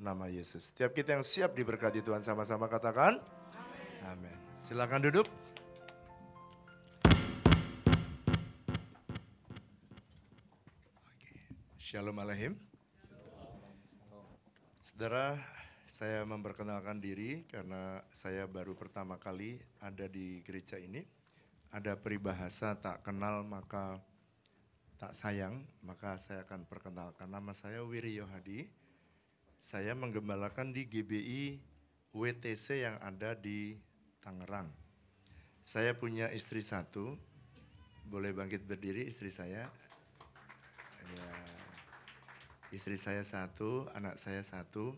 nama Yesus. Setiap kita yang siap diberkati Tuhan sama-sama katakan. Amin. Silakan duduk. Shalom Alehim. Saudara, saya memperkenalkan diri karena saya baru pertama kali ada di gereja ini. Ada peribahasa tak kenal maka tak sayang, maka saya akan perkenalkan nama saya Wiri Yohadi saya menggembalakan di GBI WTC yang ada di Tangerang. Saya punya istri satu, boleh bangkit berdiri istri saya. Ya, istri saya satu, anak saya satu,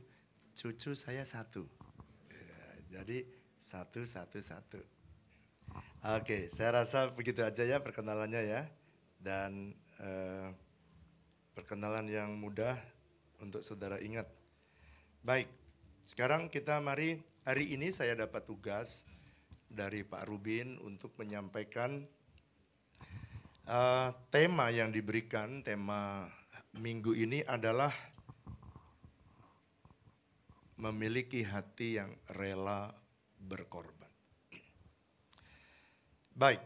cucu saya satu. Ya, jadi satu, satu, satu. Oke, saya rasa begitu aja ya perkenalannya ya. Dan eh, perkenalan yang mudah untuk saudara ingat Baik, sekarang kita mari hari ini saya dapat tugas dari Pak Rubin untuk menyampaikan uh, tema yang diberikan tema minggu ini adalah memiliki hati yang rela berkorban. Baik,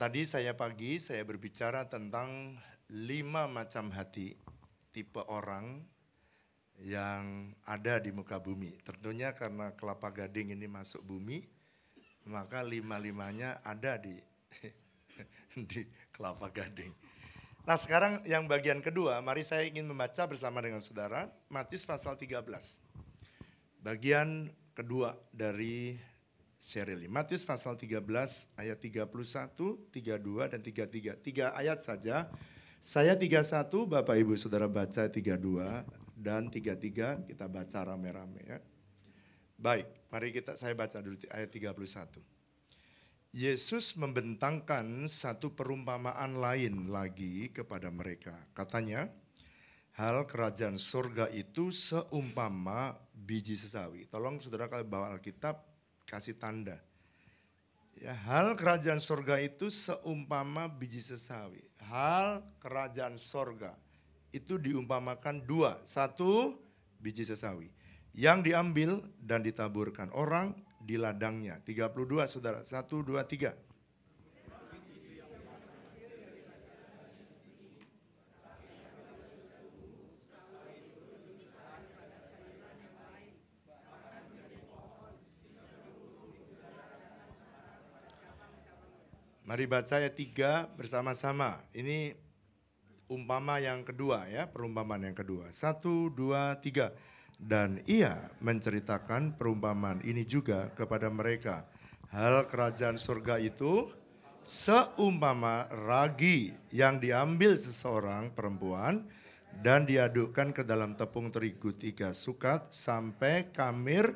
tadi saya pagi saya berbicara tentang lima macam hati tipe orang yang ada di muka bumi. Tentunya karena kelapa gading ini masuk bumi, maka lima-limanya ada di di kelapa gading. Nah sekarang yang bagian kedua, mari saya ingin membaca bersama dengan saudara Matius pasal 13. Bagian kedua dari seri lima. Matius pasal 13 ayat 31, 32, dan 33. Tiga ayat saja saya 31, Bapak Ibu Saudara baca 32 dan 33 kita baca rame-rame ya. Baik, mari kita saya baca dulu ayat 31. Yesus membentangkan satu perumpamaan lain lagi kepada mereka. Katanya, hal kerajaan surga itu seumpama biji sesawi. Tolong saudara kalau bawa Alkitab kasih tanda Ya, hal kerajaan sorga itu seumpama biji sesawi. Hal kerajaan sorga itu diumpamakan dua. Satu, biji sesawi. Yang diambil dan ditaburkan orang di ladangnya. 32 saudara, satu dua tiga. Mari baca ayat 3 bersama-sama. Ini umpama yang kedua ya, perumpamaan yang kedua. Satu, dua, tiga. Dan ia menceritakan perumpamaan ini juga kepada mereka. Hal kerajaan surga itu seumpama ragi yang diambil seseorang perempuan dan diadukkan ke dalam tepung terigu tiga sukat sampai kamir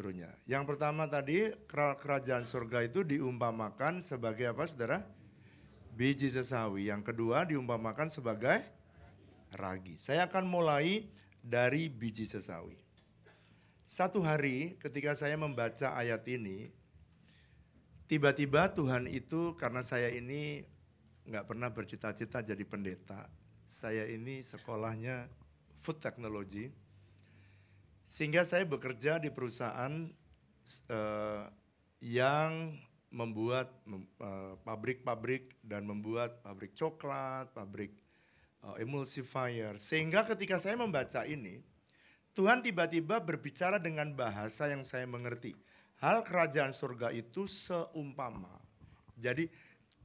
breakthroughnya. Yang pertama tadi kerajaan surga itu diumpamakan sebagai apa saudara? Biji sesawi. Yang kedua diumpamakan sebagai ragi. Saya akan mulai dari biji sesawi. Satu hari ketika saya membaca ayat ini, tiba-tiba Tuhan itu karena saya ini nggak pernah bercita-cita jadi pendeta, saya ini sekolahnya food technology, sehingga saya bekerja di perusahaan uh, yang membuat eh, pabrik-pabrik uh, dan membuat pabrik coklat, pabrik uh, emulsifier. Sehingga ketika saya membaca ini, Tuhan tiba-tiba berbicara dengan bahasa yang saya mengerti. Hal kerajaan surga itu seumpama. Jadi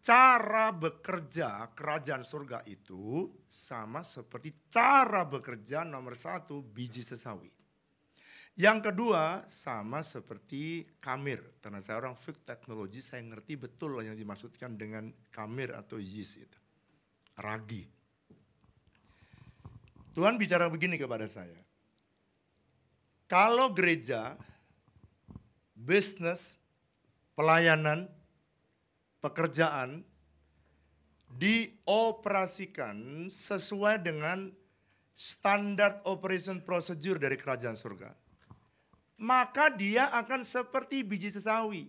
cara bekerja kerajaan surga itu sama seperti cara bekerja nomor satu biji sesawi. Yang kedua sama seperti kamir karena saya orang fit teknologi saya ngerti betul yang dimaksudkan dengan kamir atau yeast itu ragi. Tuhan bicara begini kepada saya. Kalau gereja, bisnis, pelayanan, pekerjaan dioperasikan sesuai dengan standar operation procedure dari kerajaan surga maka dia akan seperti biji sesawi.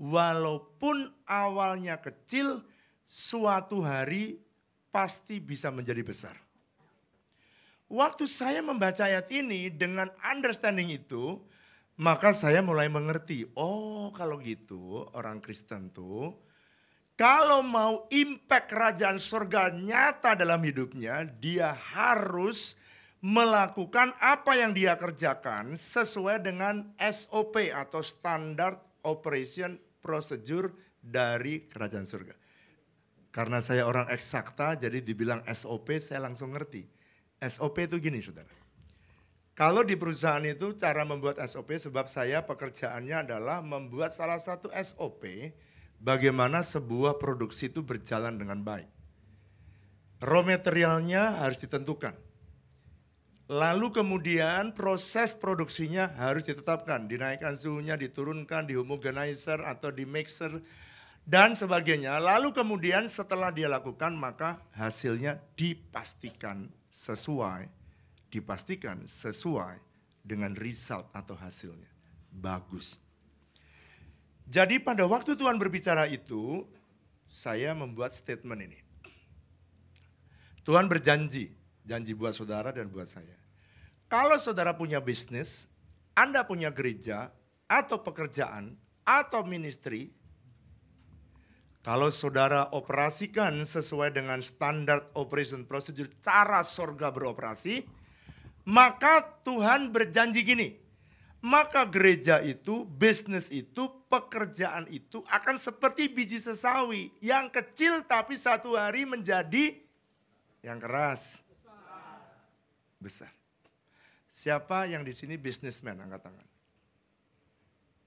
Walaupun awalnya kecil, suatu hari pasti bisa menjadi besar. Waktu saya membaca ayat ini dengan understanding itu, maka saya mulai mengerti, oh kalau gitu orang Kristen tuh kalau mau impact kerajaan surga nyata dalam hidupnya, dia harus melakukan apa yang dia kerjakan sesuai dengan SOP atau standard operation procedure dari kerajaan surga. Karena saya orang eksakta, jadi dibilang SOP saya langsung ngerti. SOP itu gini saudara. Kalau di perusahaan itu cara membuat SOP sebab saya pekerjaannya adalah membuat salah satu SOP bagaimana sebuah produksi itu berjalan dengan baik. Raw materialnya harus ditentukan Lalu kemudian proses produksinya harus ditetapkan, dinaikkan suhunya, diturunkan, dihomogenizer atau di mixer dan sebagainya. Lalu kemudian setelah dia lakukan maka hasilnya dipastikan sesuai, dipastikan sesuai dengan result atau hasilnya. Bagus. Jadi pada waktu Tuhan berbicara itu, saya membuat statement ini. Tuhan berjanji, janji buat saudara dan buat saya. Kalau saudara punya bisnis, Anda punya gereja, atau pekerjaan, atau ministry, kalau saudara operasikan sesuai dengan standar operation procedure, cara sorga beroperasi, maka Tuhan berjanji gini, maka gereja itu, bisnis itu, pekerjaan itu akan seperti biji sesawi yang kecil tapi satu hari menjadi yang keras. Besar. Siapa yang di sini bisnismen? Angkat tangan.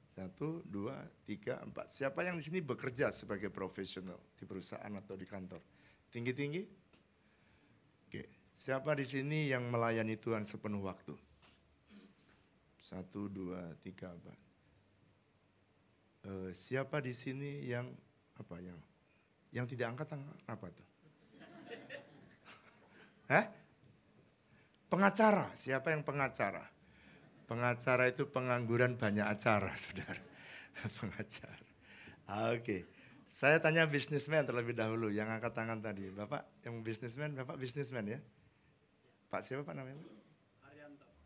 Satu, dua, tiga, empat. Siapa yang di sini bekerja sebagai profesional di perusahaan atau di kantor? Tinggi-tinggi? Oke. Siapa di sini yang melayani Tuhan sepenuh waktu? Satu, dua, tiga, empat. E, siapa di sini yang apa yang yang tidak angkat tangan apa tuh? Hah? Pengacara, siapa yang pengacara? Pengacara itu pengangguran banyak acara, saudara. pengacara. Oke, okay. saya tanya bisnismen terlebih dahulu yang angkat tangan tadi. Bapak yang bisnismen, Bapak bisnismen ya? Pak siapa Pak namanya?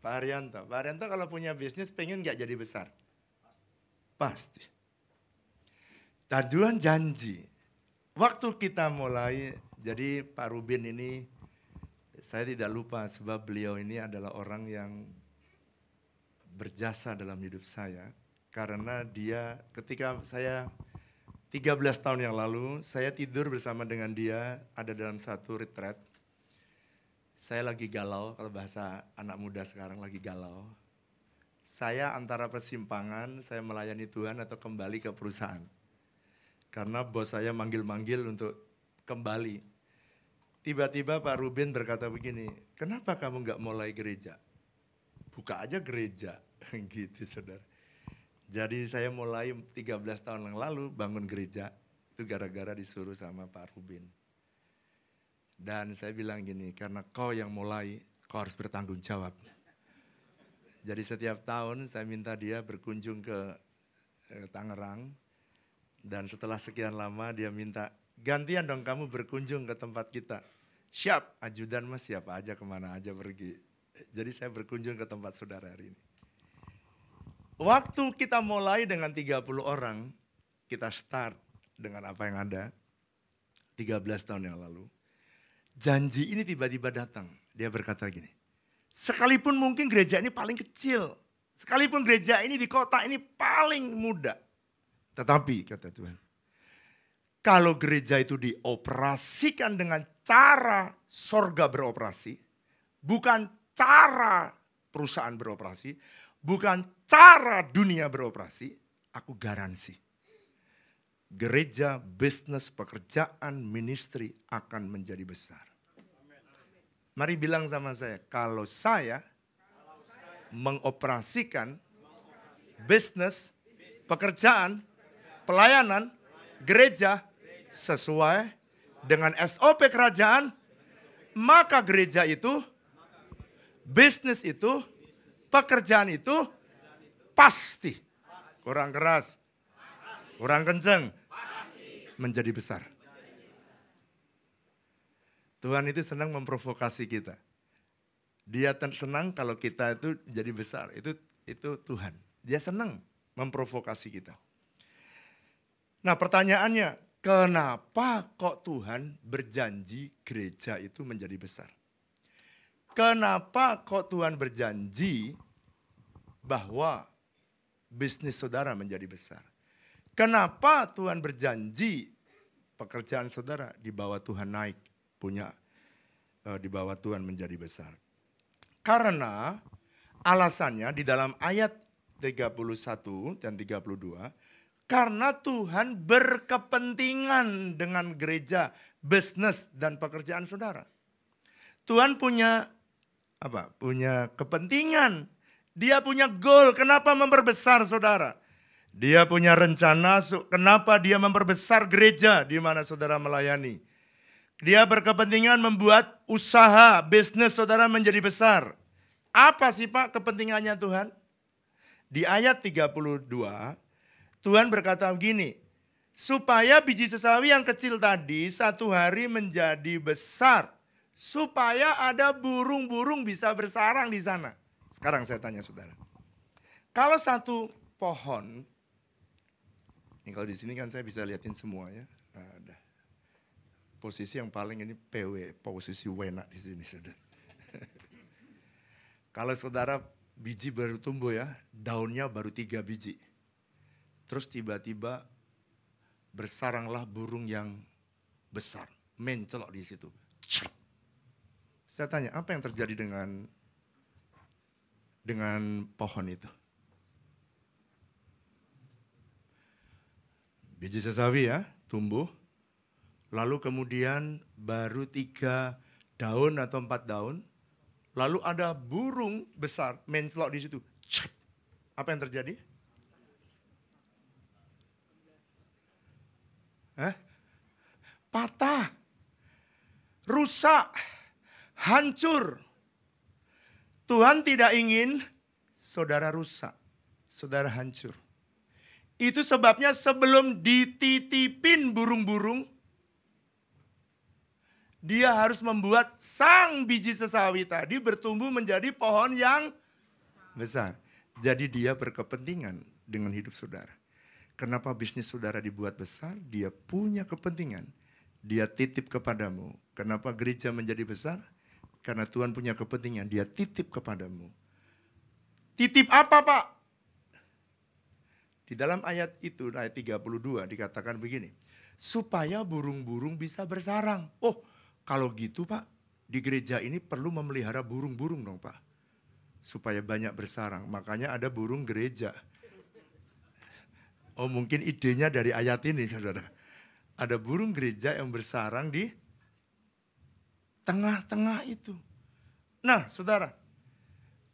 Pak Arianto. Pak Arianto. kalau punya bisnis pengen nggak jadi besar? Pasti. Pasti. Taduan janji. Waktu kita mulai, jadi Pak Rubin ini saya tidak lupa sebab beliau ini adalah orang yang berjasa dalam hidup saya karena dia ketika saya 13 tahun yang lalu saya tidur bersama dengan dia ada dalam satu retret Saya lagi galau kalau bahasa anak muda sekarang lagi galau. Saya antara persimpangan saya melayani Tuhan atau kembali ke perusahaan. Karena bos saya manggil-manggil untuk kembali Tiba-tiba Pak Ruben berkata begini, kenapa kamu nggak mulai gereja? Buka aja gereja, gitu saudara. Jadi saya mulai 13 tahun yang lalu bangun gereja, itu gara-gara disuruh sama Pak Ruben. Dan saya bilang gini, karena kau yang mulai, kau harus bertanggung jawab. Jadi setiap tahun saya minta dia berkunjung ke eh, Tangerang. Dan setelah sekian lama dia minta, gantian dong kamu berkunjung ke tempat kita siap ajudan mas siapa aja kemana aja pergi. Jadi saya berkunjung ke tempat saudara hari ini. Waktu kita mulai dengan 30 orang, kita start dengan apa yang ada 13 tahun yang lalu. Janji ini tiba-tiba datang. Dia berkata gini, sekalipun mungkin gereja ini paling kecil, sekalipun gereja ini di kota ini paling muda. Tetapi kata Tuhan, kalau gereja itu dioperasikan dengan cara sorga beroperasi, bukan cara perusahaan beroperasi, bukan cara dunia beroperasi, aku garansi. Gereja, bisnis, pekerjaan, ministry akan menjadi besar. Mari bilang sama saya, kalau saya, mengoperasikan, bisnis, pekerjaan, pelayanan, gereja sesuai dengan SOP kerajaan, maka gereja itu, bisnis itu, pekerjaan itu pasti kurang keras, kurang kenceng, menjadi besar. Tuhan itu senang memprovokasi kita. Dia senang kalau kita itu jadi besar. Itu itu Tuhan. Dia senang memprovokasi kita. Nah, pertanyaannya, Kenapa kok Tuhan berjanji gereja itu menjadi besar? Kenapa kok Tuhan berjanji bahwa bisnis saudara menjadi besar? Kenapa Tuhan berjanji pekerjaan saudara di bawah Tuhan naik, punya eh, di bawah Tuhan menjadi besar? Karena alasannya di dalam ayat 31 dan 32 karena Tuhan berkepentingan dengan gereja, bisnis dan pekerjaan saudara. Tuhan punya apa? Punya kepentingan. Dia punya goal. Kenapa memperbesar saudara? Dia punya rencana. Kenapa dia memperbesar gereja di mana saudara melayani? Dia berkepentingan membuat usaha, bisnis saudara menjadi besar. Apa sih Pak kepentingannya Tuhan? Di ayat 32, Tuhan berkata begini, supaya biji sesawi yang kecil tadi satu hari menjadi besar, supaya ada burung-burung bisa bersarang di sana. Sekarang saya tanya saudara, kalau satu pohon, ini kalau di sini kan saya bisa liatin semua ya, ada posisi yang paling ini PW, posisi wena di sini saudara. kalau saudara biji baru tumbuh ya, daunnya baru tiga biji. Terus tiba-tiba bersaranglah burung yang besar, mencelok di situ. Saya tanya, apa yang terjadi dengan dengan pohon itu? Biji sesawi ya, tumbuh. Lalu kemudian baru tiga daun atau empat daun. Lalu ada burung besar mencelok di situ. Apa yang terjadi? Eh? Patah. Rusak. Hancur. Tuhan tidak ingin saudara rusak. Saudara hancur. Itu sebabnya sebelum dititipin burung-burung, dia harus membuat sang biji sesawi tadi bertumbuh menjadi pohon yang besar. Jadi dia berkepentingan dengan hidup saudara. Kenapa bisnis saudara dibuat besar? Dia punya kepentingan. Dia titip kepadamu. Kenapa gereja menjadi besar? Karena Tuhan punya kepentingan. Dia titip kepadamu. Titip apa Pak? Di dalam ayat itu, ayat 32 dikatakan begini. Supaya burung-burung bisa bersarang. Oh, kalau gitu Pak, di gereja ini perlu memelihara burung-burung dong Pak. Supaya banyak bersarang. Makanya ada burung gereja Oh mungkin idenya dari ayat ini saudara. Ada burung gereja yang bersarang di tengah-tengah itu. Nah saudara,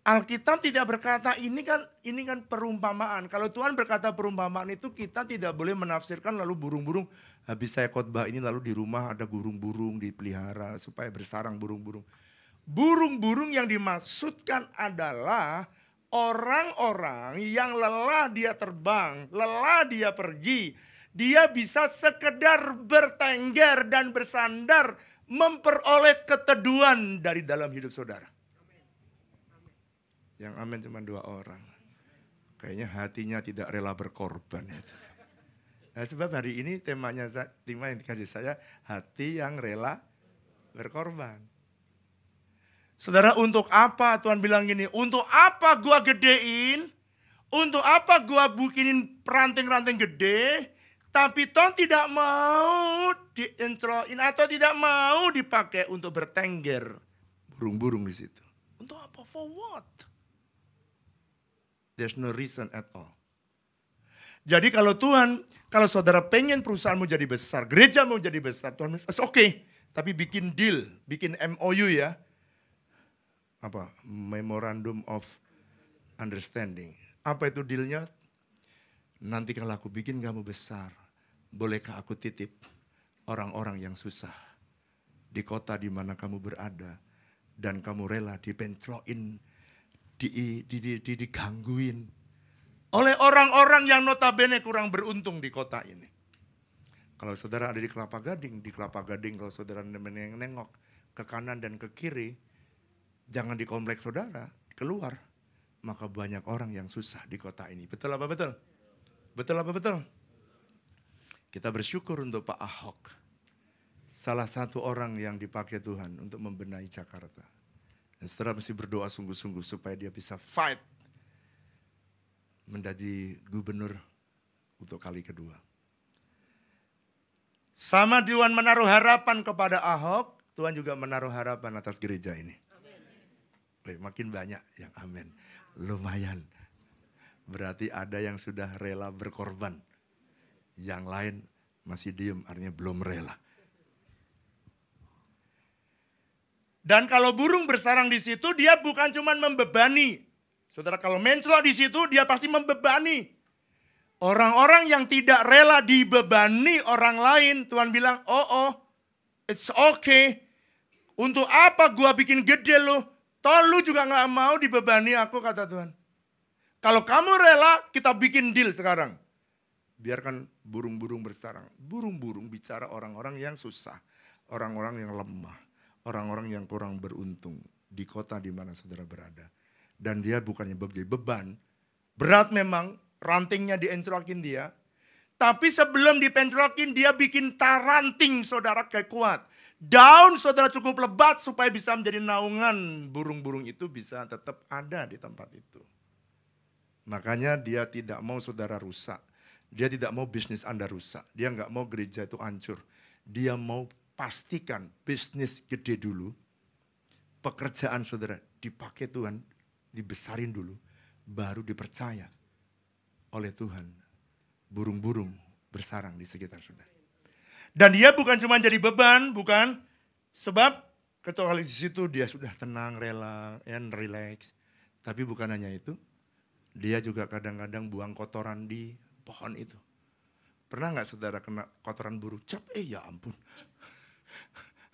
Alkitab tidak berkata ini kan ini kan perumpamaan. Kalau Tuhan berkata perumpamaan itu kita tidak boleh menafsirkan lalu burung-burung habis saya khotbah ini lalu di rumah ada burung-burung dipelihara supaya bersarang burung-burung. Burung-burung yang dimaksudkan adalah orang-orang yang lelah dia terbang, lelah dia pergi, dia bisa sekedar bertengger dan bersandar memperoleh keteduhan dari dalam hidup saudara. Yang amin cuma dua orang. Kayaknya hatinya tidak rela berkorban. Nah sebab hari ini temanya tema yang dikasih saya hati yang rela berkorban. Saudara, untuk apa Tuhan bilang gini? Untuk apa gua gedein? Untuk apa gua bukinin ranting-ranting gede? Tapi Tuhan tidak mau diintroin atau tidak mau dipakai untuk bertengger. Burung-burung di situ. Untuk apa? For what? There's no reason at all. Jadi kalau Tuhan, kalau saudara pengen perusahaanmu jadi besar, gereja mau jadi besar, Tuhan oke, okay, tapi bikin deal, bikin MOU ya apa memorandum of understanding. Apa itu dealnya? Nanti kalau aku bikin kamu besar, bolehkah aku titip orang-orang yang susah di kota di mana kamu berada dan kamu rela dipencloin, di, di, di, di, digangguin oleh orang-orang yang notabene kurang beruntung di kota ini. Kalau saudara ada di Kelapa Gading, di Kelapa Gading kalau saudara nengok ke kanan dan ke kiri, Jangan di kompleks saudara, keluar. Maka banyak orang yang susah di kota ini. Betul apa betul? Betul apa betul? Kita bersyukur untuk Pak Ahok. Salah satu orang yang dipakai Tuhan untuk membenahi Jakarta. Dan setelah mesti berdoa sungguh-sungguh supaya dia bisa fight menjadi gubernur untuk kali kedua. Sama Dewan menaruh harapan kepada Ahok, Tuhan juga menaruh harapan atas gereja ini makin banyak yang amin. Lumayan. Berarti ada yang sudah rela berkorban. Yang lain masih diem, artinya belum rela. Dan kalau burung bersarang di situ, dia bukan cuma membebani. Saudara, kalau mencela di situ, dia pasti membebani. Orang-orang yang tidak rela dibebani orang lain, Tuhan bilang, oh, oh, it's okay. Untuk apa gua bikin gede loh? Toh lu juga gak mau dibebani aku kata Tuhan. Kalau kamu rela kita bikin deal sekarang. Biarkan burung-burung bersarang. Burung-burung bicara orang-orang yang susah. Orang-orang yang lemah. Orang-orang yang kurang beruntung. Di kota di mana saudara berada. Dan dia bukannya jadi beban. Berat memang rantingnya diencrokin dia. Tapi sebelum dipencrokin dia bikin taranting saudara kayak kuat Daun saudara cukup lebat supaya bisa menjadi naungan. Burung-burung itu bisa tetap ada di tempat itu. Makanya dia tidak mau saudara rusak. Dia tidak mau bisnis Anda rusak. Dia nggak mau gereja itu hancur. Dia mau pastikan bisnis gede dulu. Pekerjaan saudara dipakai Tuhan, dibesarin dulu. Baru dipercaya oleh Tuhan. Burung-burung bersarang di sekitar saudara. Dan dia bukan cuma jadi beban, bukan. Sebab ketua kali di situ dia sudah tenang, rela, and ya, relax. Tapi bukan hanya itu, dia juga kadang-kadang buang kotoran di pohon itu. Pernah nggak saudara kena kotoran buruk? Cap, eh ya ampun.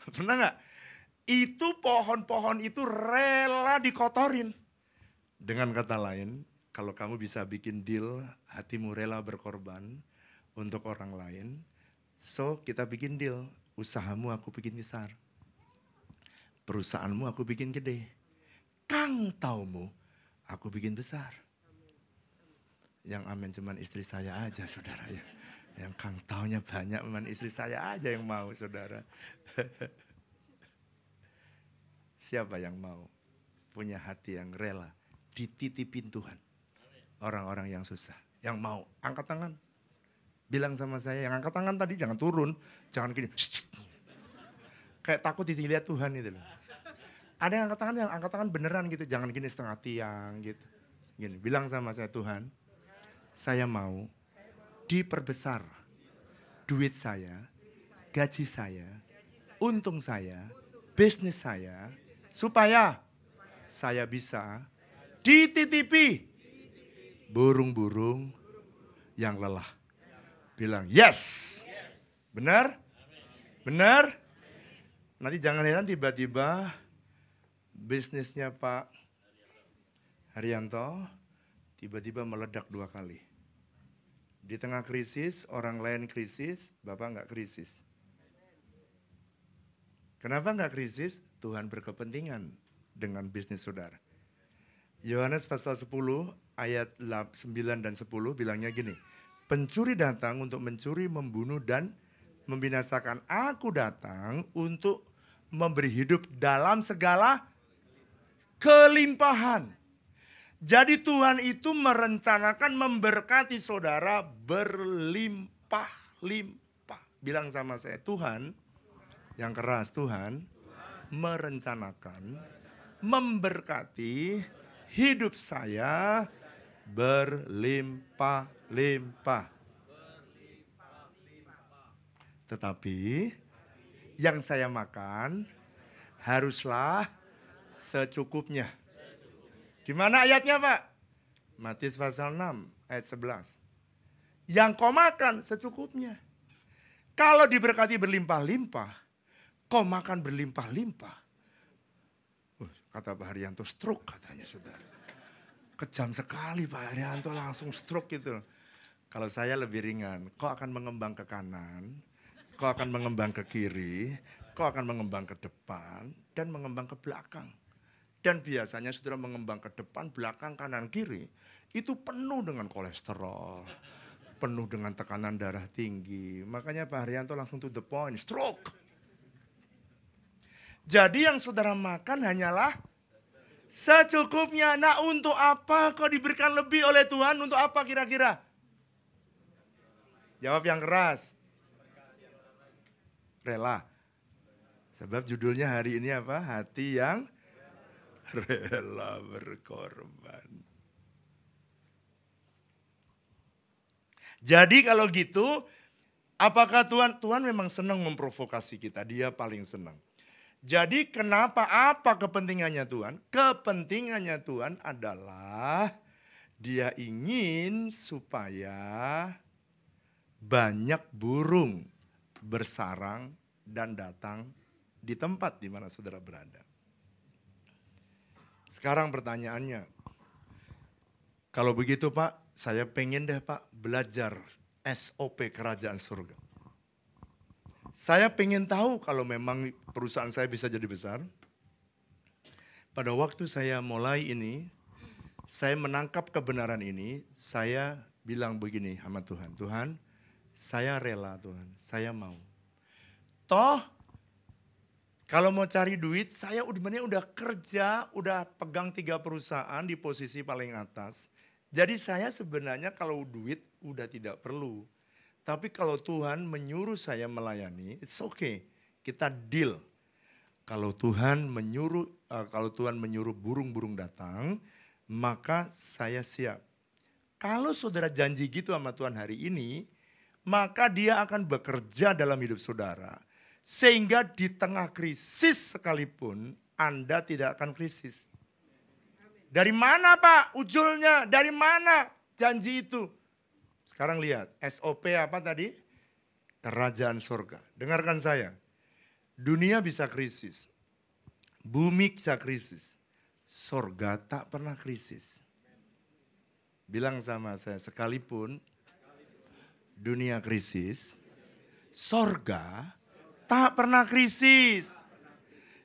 Pernah nggak? Itu pohon-pohon itu rela dikotorin. Dengan kata lain, kalau kamu bisa bikin deal, hatimu rela berkorban untuk orang lain, So kita bikin deal, usahamu aku bikin besar. Perusahaanmu aku bikin gede. Kang taumu aku bikin besar. Yang amin cuman istri saya aja saudara ya. Yang kang taunya banyak cuman istri saya aja yang mau saudara. Siapa yang mau punya hati yang rela dititipin Tuhan. Orang-orang yang susah, yang mau angkat tangan bilang sama saya yang angkat tangan tadi jangan turun, jangan gini. Kayak takut dilihat Tuhan itu loh. Ada yang angkat tangan yang angkat tangan beneran gitu, jangan gini setengah tiang gitu. Gini, bilang sama saya Tuhan, saya mau diperbesar duit saya, gaji saya, untung saya, bisnis saya supaya saya bisa dititipi burung-burung yang lelah bilang yes. Benar? Benar? Nanti jangan heran tiba-tiba bisnisnya Pak Haryanto tiba-tiba meledak dua kali. Di tengah krisis, orang lain krisis, Bapak nggak krisis. Kenapa nggak krisis? Tuhan berkepentingan dengan bisnis saudara. Yohanes pasal 10 ayat 9 dan 10 bilangnya gini, Pencuri datang untuk mencuri, membunuh, dan membinasakan. Aku datang untuk memberi hidup dalam segala kelimpahan. Jadi Tuhan itu merencanakan memberkati saudara berlimpah-limpah. Bilang sama saya, Tuhan yang keras Tuhan merencanakan memberkati hidup saya berlimpah-limpah. Tetapi yang saya makan haruslah secukupnya. Gimana ayatnya, Pak? Matius pasal 6 ayat 11. Yang kau makan secukupnya. Kalau diberkati berlimpah-limpah, kau makan berlimpah-limpah. Uh, kata Pak Haryanto, stroke katanya saudara kejam sekali Pak Haryanto langsung stroke gitu. Kalau saya lebih ringan, kau akan mengembang ke kanan, kau akan mengembang ke kiri, kau akan mengembang ke depan, dan mengembang ke belakang. Dan biasanya saudara mengembang ke depan, belakang, kanan, kiri, itu penuh dengan kolesterol, penuh dengan tekanan darah tinggi. Makanya Pak Haryanto langsung to the point, stroke. Jadi yang saudara makan hanyalah secukupnya. Nah untuk apa kau diberikan lebih oleh Tuhan? Untuk apa kira-kira? Jawab yang keras. Rela. Sebab judulnya hari ini apa? Hati yang rela berkorban. Jadi kalau gitu, apakah Tuhan Tuhan memang senang memprovokasi kita? Dia paling senang. Jadi kenapa apa kepentingannya Tuhan? Kepentingannya Tuhan adalah dia ingin supaya banyak burung bersarang dan datang di tempat di mana saudara berada. Sekarang pertanyaannya, kalau begitu Pak, saya pengen deh Pak belajar SOP kerajaan surga. Saya pengen tahu kalau memang perusahaan saya bisa jadi besar. Pada waktu saya mulai ini, saya menangkap kebenaran ini, saya bilang begini sama Tuhan, Tuhan, saya rela Tuhan, saya mau. Toh kalau mau cari duit, saya sebenarnya udah kerja, udah pegang tiga perusahaan di posisi paling atas. Jadi saya sebenarnya kalau duit udah tidak perlu. Tapi kalau Tuhan menyuruh saya melayani, it's okay. Kita deal. Kalau Tuhan menyuruh uh, kalau Tuhan menyuruh burung-burung datang, maka saya siap. Kalau saudara janji gitu sama Tuhan hari ini, maka dia akan bekerja dalam hidup saudara. Sehingga di tengah krisis sekalipun, Anda tidak akan krisis. Dari mana Pak ujulnya? Dari mana janji itu? Sekarang lihat, SOP apa tadi? Kerajaan surga. Dengarkan saya. Dunia bisa krisis. Bumi bisa krisis. Surga tak pernah krisis. Bilang sama saya, sekalipun dunia krisis, sorga tak pernah krisis.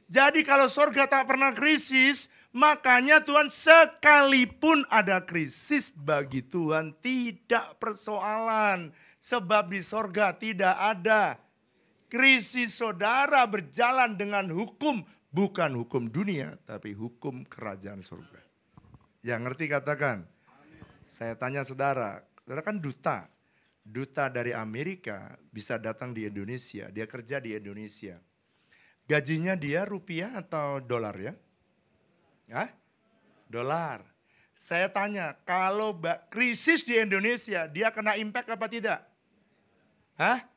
Jadi kalau sorga tak pernah krisis, Makanya Tuhan sekalipun ada krisis bagi Tuhan tidak persoalan. Sebab di sorga tidak ada. Krisis saudara berjalan dengan hukum. Bukan hukum dunia tapi hukum kerajaan sorga. Yang ngerti katakan. Saya tanya saudara, saudara kan duta. Duta dari Amerika bisa datang di Indonesia. Dia kerja di Indonesia. Gajinya dia rupiah atau dolar ya? ya Dolar. Saya tanya, kalau krisis di Indonesia, dia kena impact apa tidak? Hah?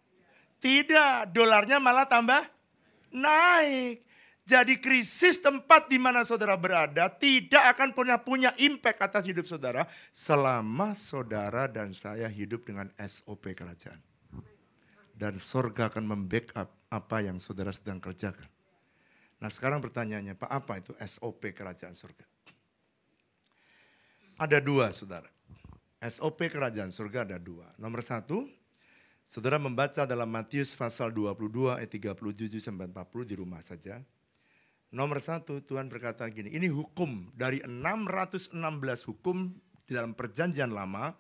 Tidak, dolarnya malah tambah naik. Jadi krisis tempat di mana saudara berada tidak akan punya punya impact atas hidup saudara selama saudara dan saya hidup dengan SOP kerajaan. Dan sorga akan membackup apa yang saudara sedang kerjakan. Nah sekarang pertanyaannya, Pak apa itu SOP kerajaan surga? Ada dua saudara. SOP kerajaan surga ada dua. Nomor satu, saudara membaca dalam Matius pasal 22 ayat 37 sampai 40 di rumah saja. Nomor satu Tuhan berkata gini, ini hukum dari 616 hukum di dalam perjanjian lama,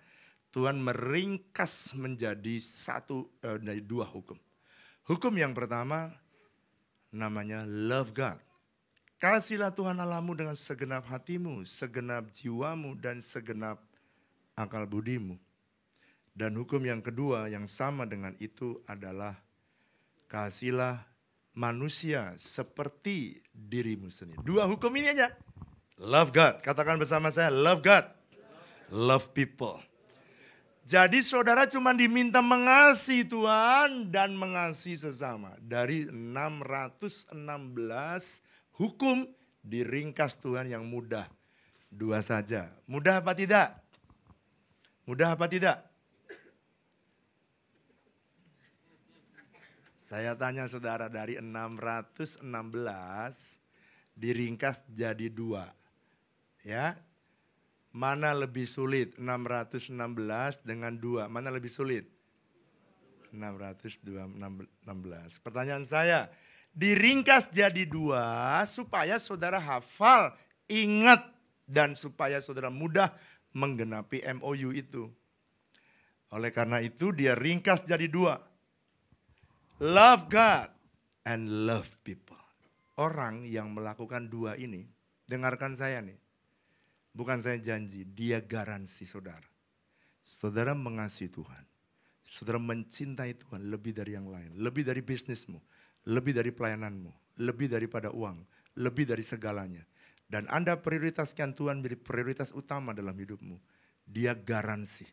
Tuhan meringkas menjadi satu eh, dari dua hukum. Hukum yang pertama namanya love God. Kasihlah Tuhan Allahmu dengan segenap hatimu, segenap jiwamu, dan segenap akal budimu. Dan hukum yang kedua yang sama dengan itu adalah kasihlah manusia seperti dirimu sendiri. Dua hukum ini aja. Love God. Katakan bersama saya, love God. Love people. Jadi saudara cuma diminta mengasihi Tuhan dan mengasihi sesama. Dari 616 hukum diringkas Tuhan yang mudah. Dua saja. Mudah apa tidak? Mudah apa tidak? Saya tanya saudara dari 616 diringkas jadi dua. Ya, Mana lebih sulit? 616 dengan 2. Mana lebih sulit? 616. Pertanyaan saya, diringkas jadi dua supaya saudara hafal, ingat, dan supaya saudara mudah menggenapi MOU itu. Oleh karena itu dia ringkas jadi dua. Love God and love people. Orang yang melakukan dua ini, dengarkan saya nih Bukan saya janji, dia garansi saudara. Saudara mengasihi Tuhan. Saudara mencintai Tuhan lebih dari yang lain. Lebih dari bisnismu. Lebih dari pelayananmu. Lebih daripada uang. Lebih dari segalanya. Dan Anda prioritaskan Tuhan menjadi prioritas utama dalam hidupmu. Dia garansi.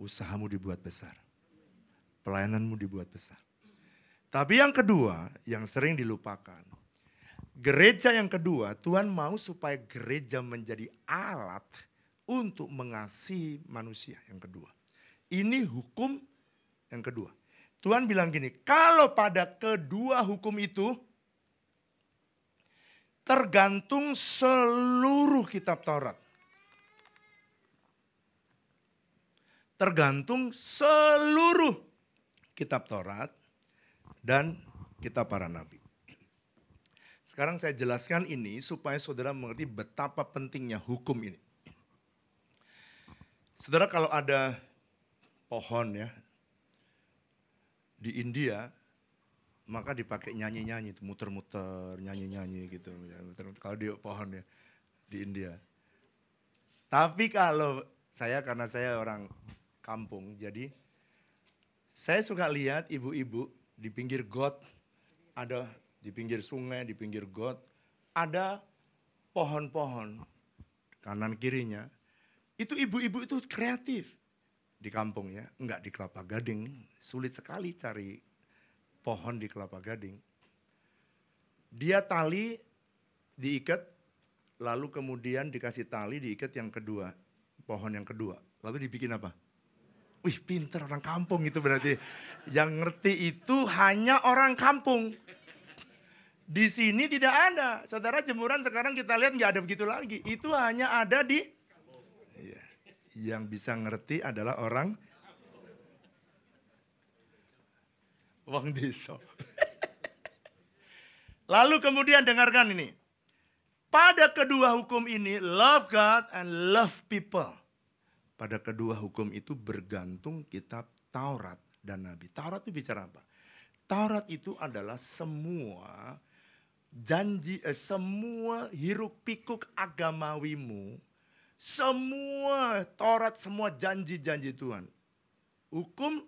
Usahamu dibuat besar. Pelayananmu dibuat besar. Tapi yang kedua, yang sering dilupakan. Gereja yang kedua, Tuhan mau supaya gereja menjadi alat untuk mengasihi manusia yang kedua. Ini hukum yang kedua. Tuhan bilang gini, kalau pada kedua hukum itu tergantung seluruh kitab Taurat. Tergantung seluruh kitab Taurat dan kitab para nabi. Sekarang saya jelaskan ini supaya saudara mengerti betapa pentingnya hukum ini. Saudara kalau ada pohon ya di India maka dipakai nyanyi-nyanyi itu muter-muter nyanyi-nyanyi gitu ya, muter -muter, kalau di pohon ya di India. Tapi kalau saya karena saya orang kampung jadi saya suka lihat ibu-ibu di pinggir got ada di pinggir sungai, di pinggir got, ada pohon-pohon kanan kirinya. Itu ibu-ibu itu kreatif di kampung ya, enggak di Kelapa Gading, sulit sekali cari pohon di Kelapa Gading. Dia tali diikat, lalu kemudian dikasih tali diikat yang kedua, pohon yang kedua. Lalu dibikin apa? Wih pinter orang kampung itu berarti. Yang ngerti itu hanya orang kampung. Di sini tidak ada. Saudara jemuran sekarang kita lihat nggak ada begitu lagi. Itu hanya ada di ya. yang bisa ngerti adalah orang wong Deso. Lalu kemudian dengarkan ini. Pada kedua hukum ini, love God and love people. Pada kedua hukum itu bergantung kitab Taurat dan Nabi. Taurat itu bicara apa? Taurat itu adalah semua janji eh, semua hiruk pikuk agamawimu, semua Taurat, semua janji-janji Tuhan. Hukum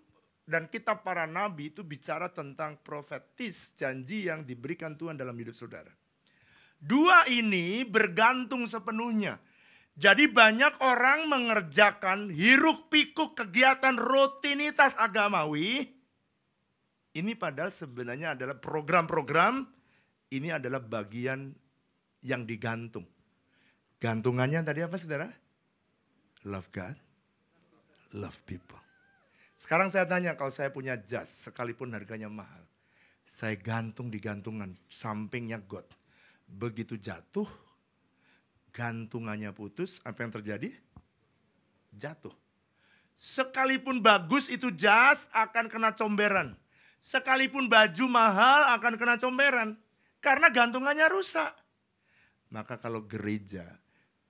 dan kitab para nabi itu bicara tentang profetis janji yang diberikan Tuhan dalam hidup saudara. Dua ini bergantung sepenuhnya. Jadi banyak orang mengerjakan hiruk pikuk kegiatan rutinitas agamawi. Ini padahal sebenarnya adalah program-program ini adalah bagian yang digantung. Gantungannya tadi apa saudara? Love God, love people. Sekarang saya tanya kalau saya punya jas sekalipun harganya mahal. Saya gantung di gantungan sampingnya God. Begitu jatuh, gantungannya putus, apa yang terjadi? Jatuh. Sekalipun bagus itu jas akan kena comberan. Sekalipun baju mahal akan kena comberan. Karena gantungannya rusak. Maka kalau gereja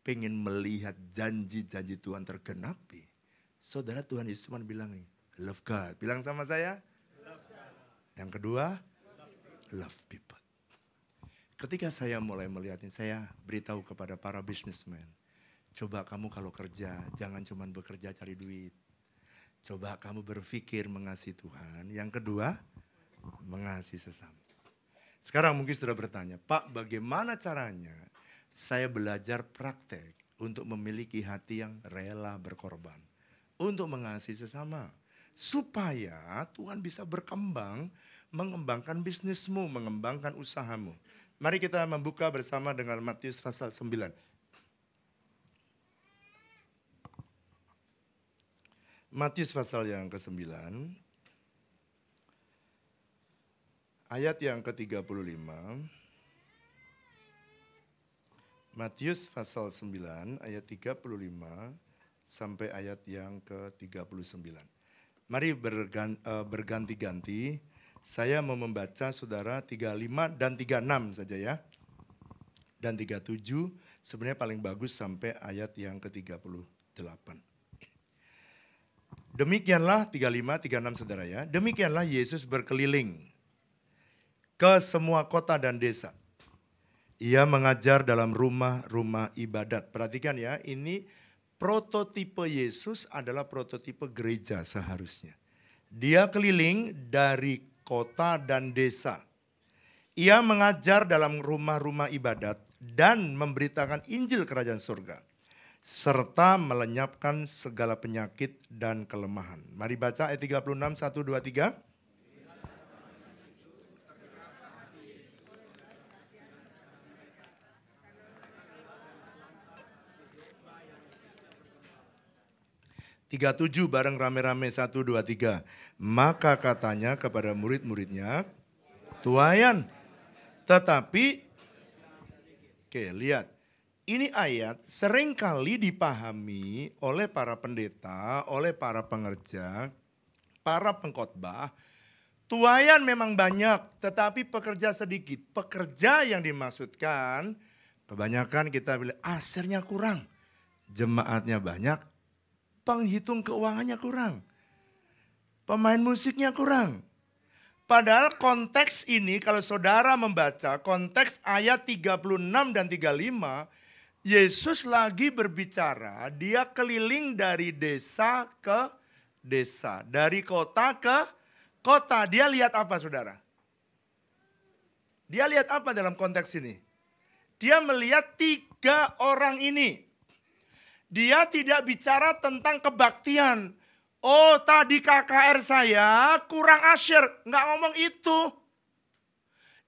pengen melihat janji-janji Tuhan tergenapi, saudara Tuhan Yesus cuma bilang nih, love God. Bilang sama saya. Yang kedua, love people. love people. Ketika saya mulai melihat ini, saya beritahu kepada para businessman, coba kamu kalau kerja, jangan cuma bekerja cari duit. Coba kamu berpikir mengasihi Tuhan. Yang kedua, mengasihi sesama. Sekarang mungkin sudah bertanya, Pak bagaimana caranya saya belajar praktek untuk memiliki hati yang rela berkorban. Untuk mengasihi sesama. Supaya Tuhan bisa berkembang, mengembangkan bisnismu, mengembangkan usahamu. Mari kita membuka bersama dengan Matius pasal 9. Matius pasal yang ke-9 Ayat yang ke-35. Matius pasal 9 ayat 35 sampai ayat yang ke-39. Mari eh, berganti-ganti. Saya mau membaca saudara 35 dan 36 saja ya. Dan 37 sebenarnya paling bagus sampai ayat yang ke-38. Demikianlah 35, 36 saudara ya. Demikianlah Yesus berkeliling ke semua kota dan desa. Ia mengajar dalam rumah-rumah ibadat. Perhatikan ya, ini prototipe Yesus adalah prototipe gereja seharusnya. Dia keliling dari kota dan desa. Ia mengajar dalam rumah-rumah ibadat dan memberitakan Injil Kerajaan Surga serta melenyapkan segala penyakit dan kelemahan. Mari baca ayat 36 1 2 3. Tiga tujuh bareng rame-rame satu dua tiga Maka katanya kepada murid-muridnya, Tuayan, tetapi, oke lihat, ini ayat seringkali dipahami oleh para pendeta, oleh para pengerja, para pengkhotbah, tuayan memang banyak, tetapi pekerja sedikit. Pekerja yang dimaksudkan, kebanyakan kita bilang asernya ah, kurang, jemaatnya banyak, penghitung keuangannya kurang. Pemain musiknya kurang. Padahal konteks ini kalau saudara membaca konteks ayat 36 dan 35, Yesus lagi berbicara, dia keliling dari desa ke desa, dari kota ke kota. Dia lihat apa saudara? Dia lihat apa dalam konteks ini? Dia melihat tiga orang ini. Dia tidak bicara tentang kebaktian. Oh tadi KKR saya kurang asyir. Nggak ngomong itu.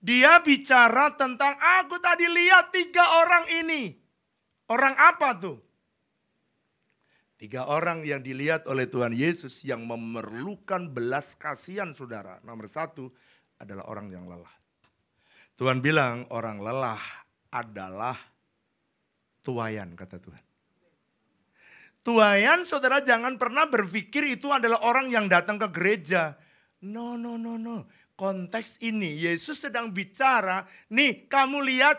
Dia bicara tentang aku ah, tadi lihat tiga orang ini. Orang apa tuh? Tiga orang yang dilihat oleh Tuhan Yesus yang memerlukan belas kasihan saudara. Nomor satu adalah orang yang lelah. Tuhan bilang orang lelah adalah tuayan kata Tuhan. Tuhan, saudara jangan pernah berpikir itu adalah orang yang datang ke gereja. No, no, no, no. Konteks ini Yesus sedang bicara, nih kamu lihat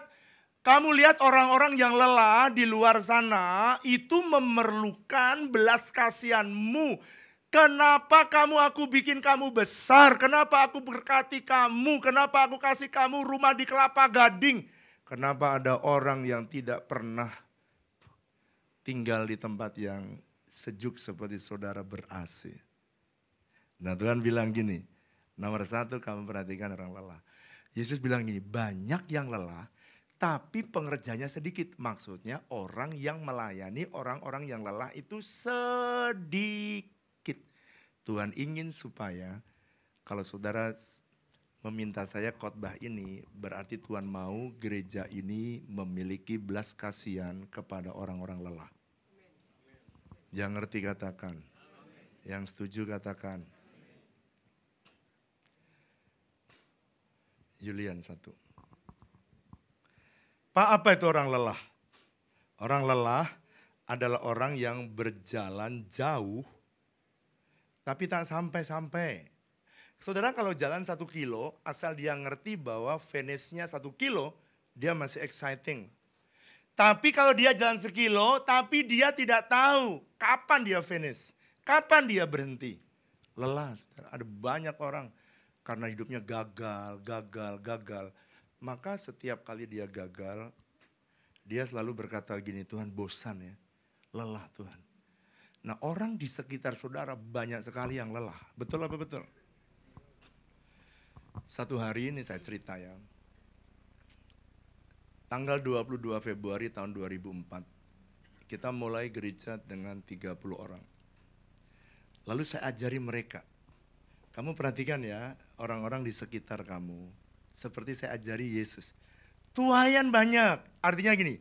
kamu lihat orang-orang yang lelah di luar sana itu memerlukan belas kasihanmu. Kenapa kamu aku bikin kamu besar? Kenapa aku berkati kamu? Kenapa aku kasih kamu rumah di kelapa gading? Kenapa ada orang yang tidak pernah tinggal di tempat yang sejuk seperti saudara ber-AC. Nah Tuhan bilang gini, nomor satu kamu perhatikan orang lelah. Yesus bilang gini, banyak yang lelah tapi pengerjanya sedikit. Maksudnya orang yang melayani orang-orang yang lelah itu sedikit. Tuhan ingin supaya kalau saudara meminta saya khotbah ini berarti Tuhan mau gereja ini memiliki belas kasihan kepada orang-orang lelah. Yang ngerti katakan. Yang setuju katakan. Julian satu. Pak apa itu orang lelah? Orang lelah adalah orang yang berjalan jauh tapi tak sampai-sampai Saudara kalau jalan satu kilo, asal dia ngerti bahwa finishnya satu kilo, dia masih exciting. Tapi kalau dia jalan sekilo, tapi dia tidak tahu kapan dia finish, kapan dia berhenti. Lelah, ada banyak orang karena hidupnya gagal, gagal, gagal. Maka setiap kali dia gagal, dia selalu berkata gini, Tuhan bosan ya, lelah Tuhan. Nah orang di sekitar saudara banyak sekali yang lelah, betul apa betul? Satu hari ini saya cerita ya. Tanggal 22 Februari tahun 2004, kita mulai gereja dengan 30 orang. Lalu saya ajari mereka. Kamu perhatikan ya, orang-orang di sekitar kamu. Seperti saya ajari Yesus. Tuayan banyak. Artinya gini,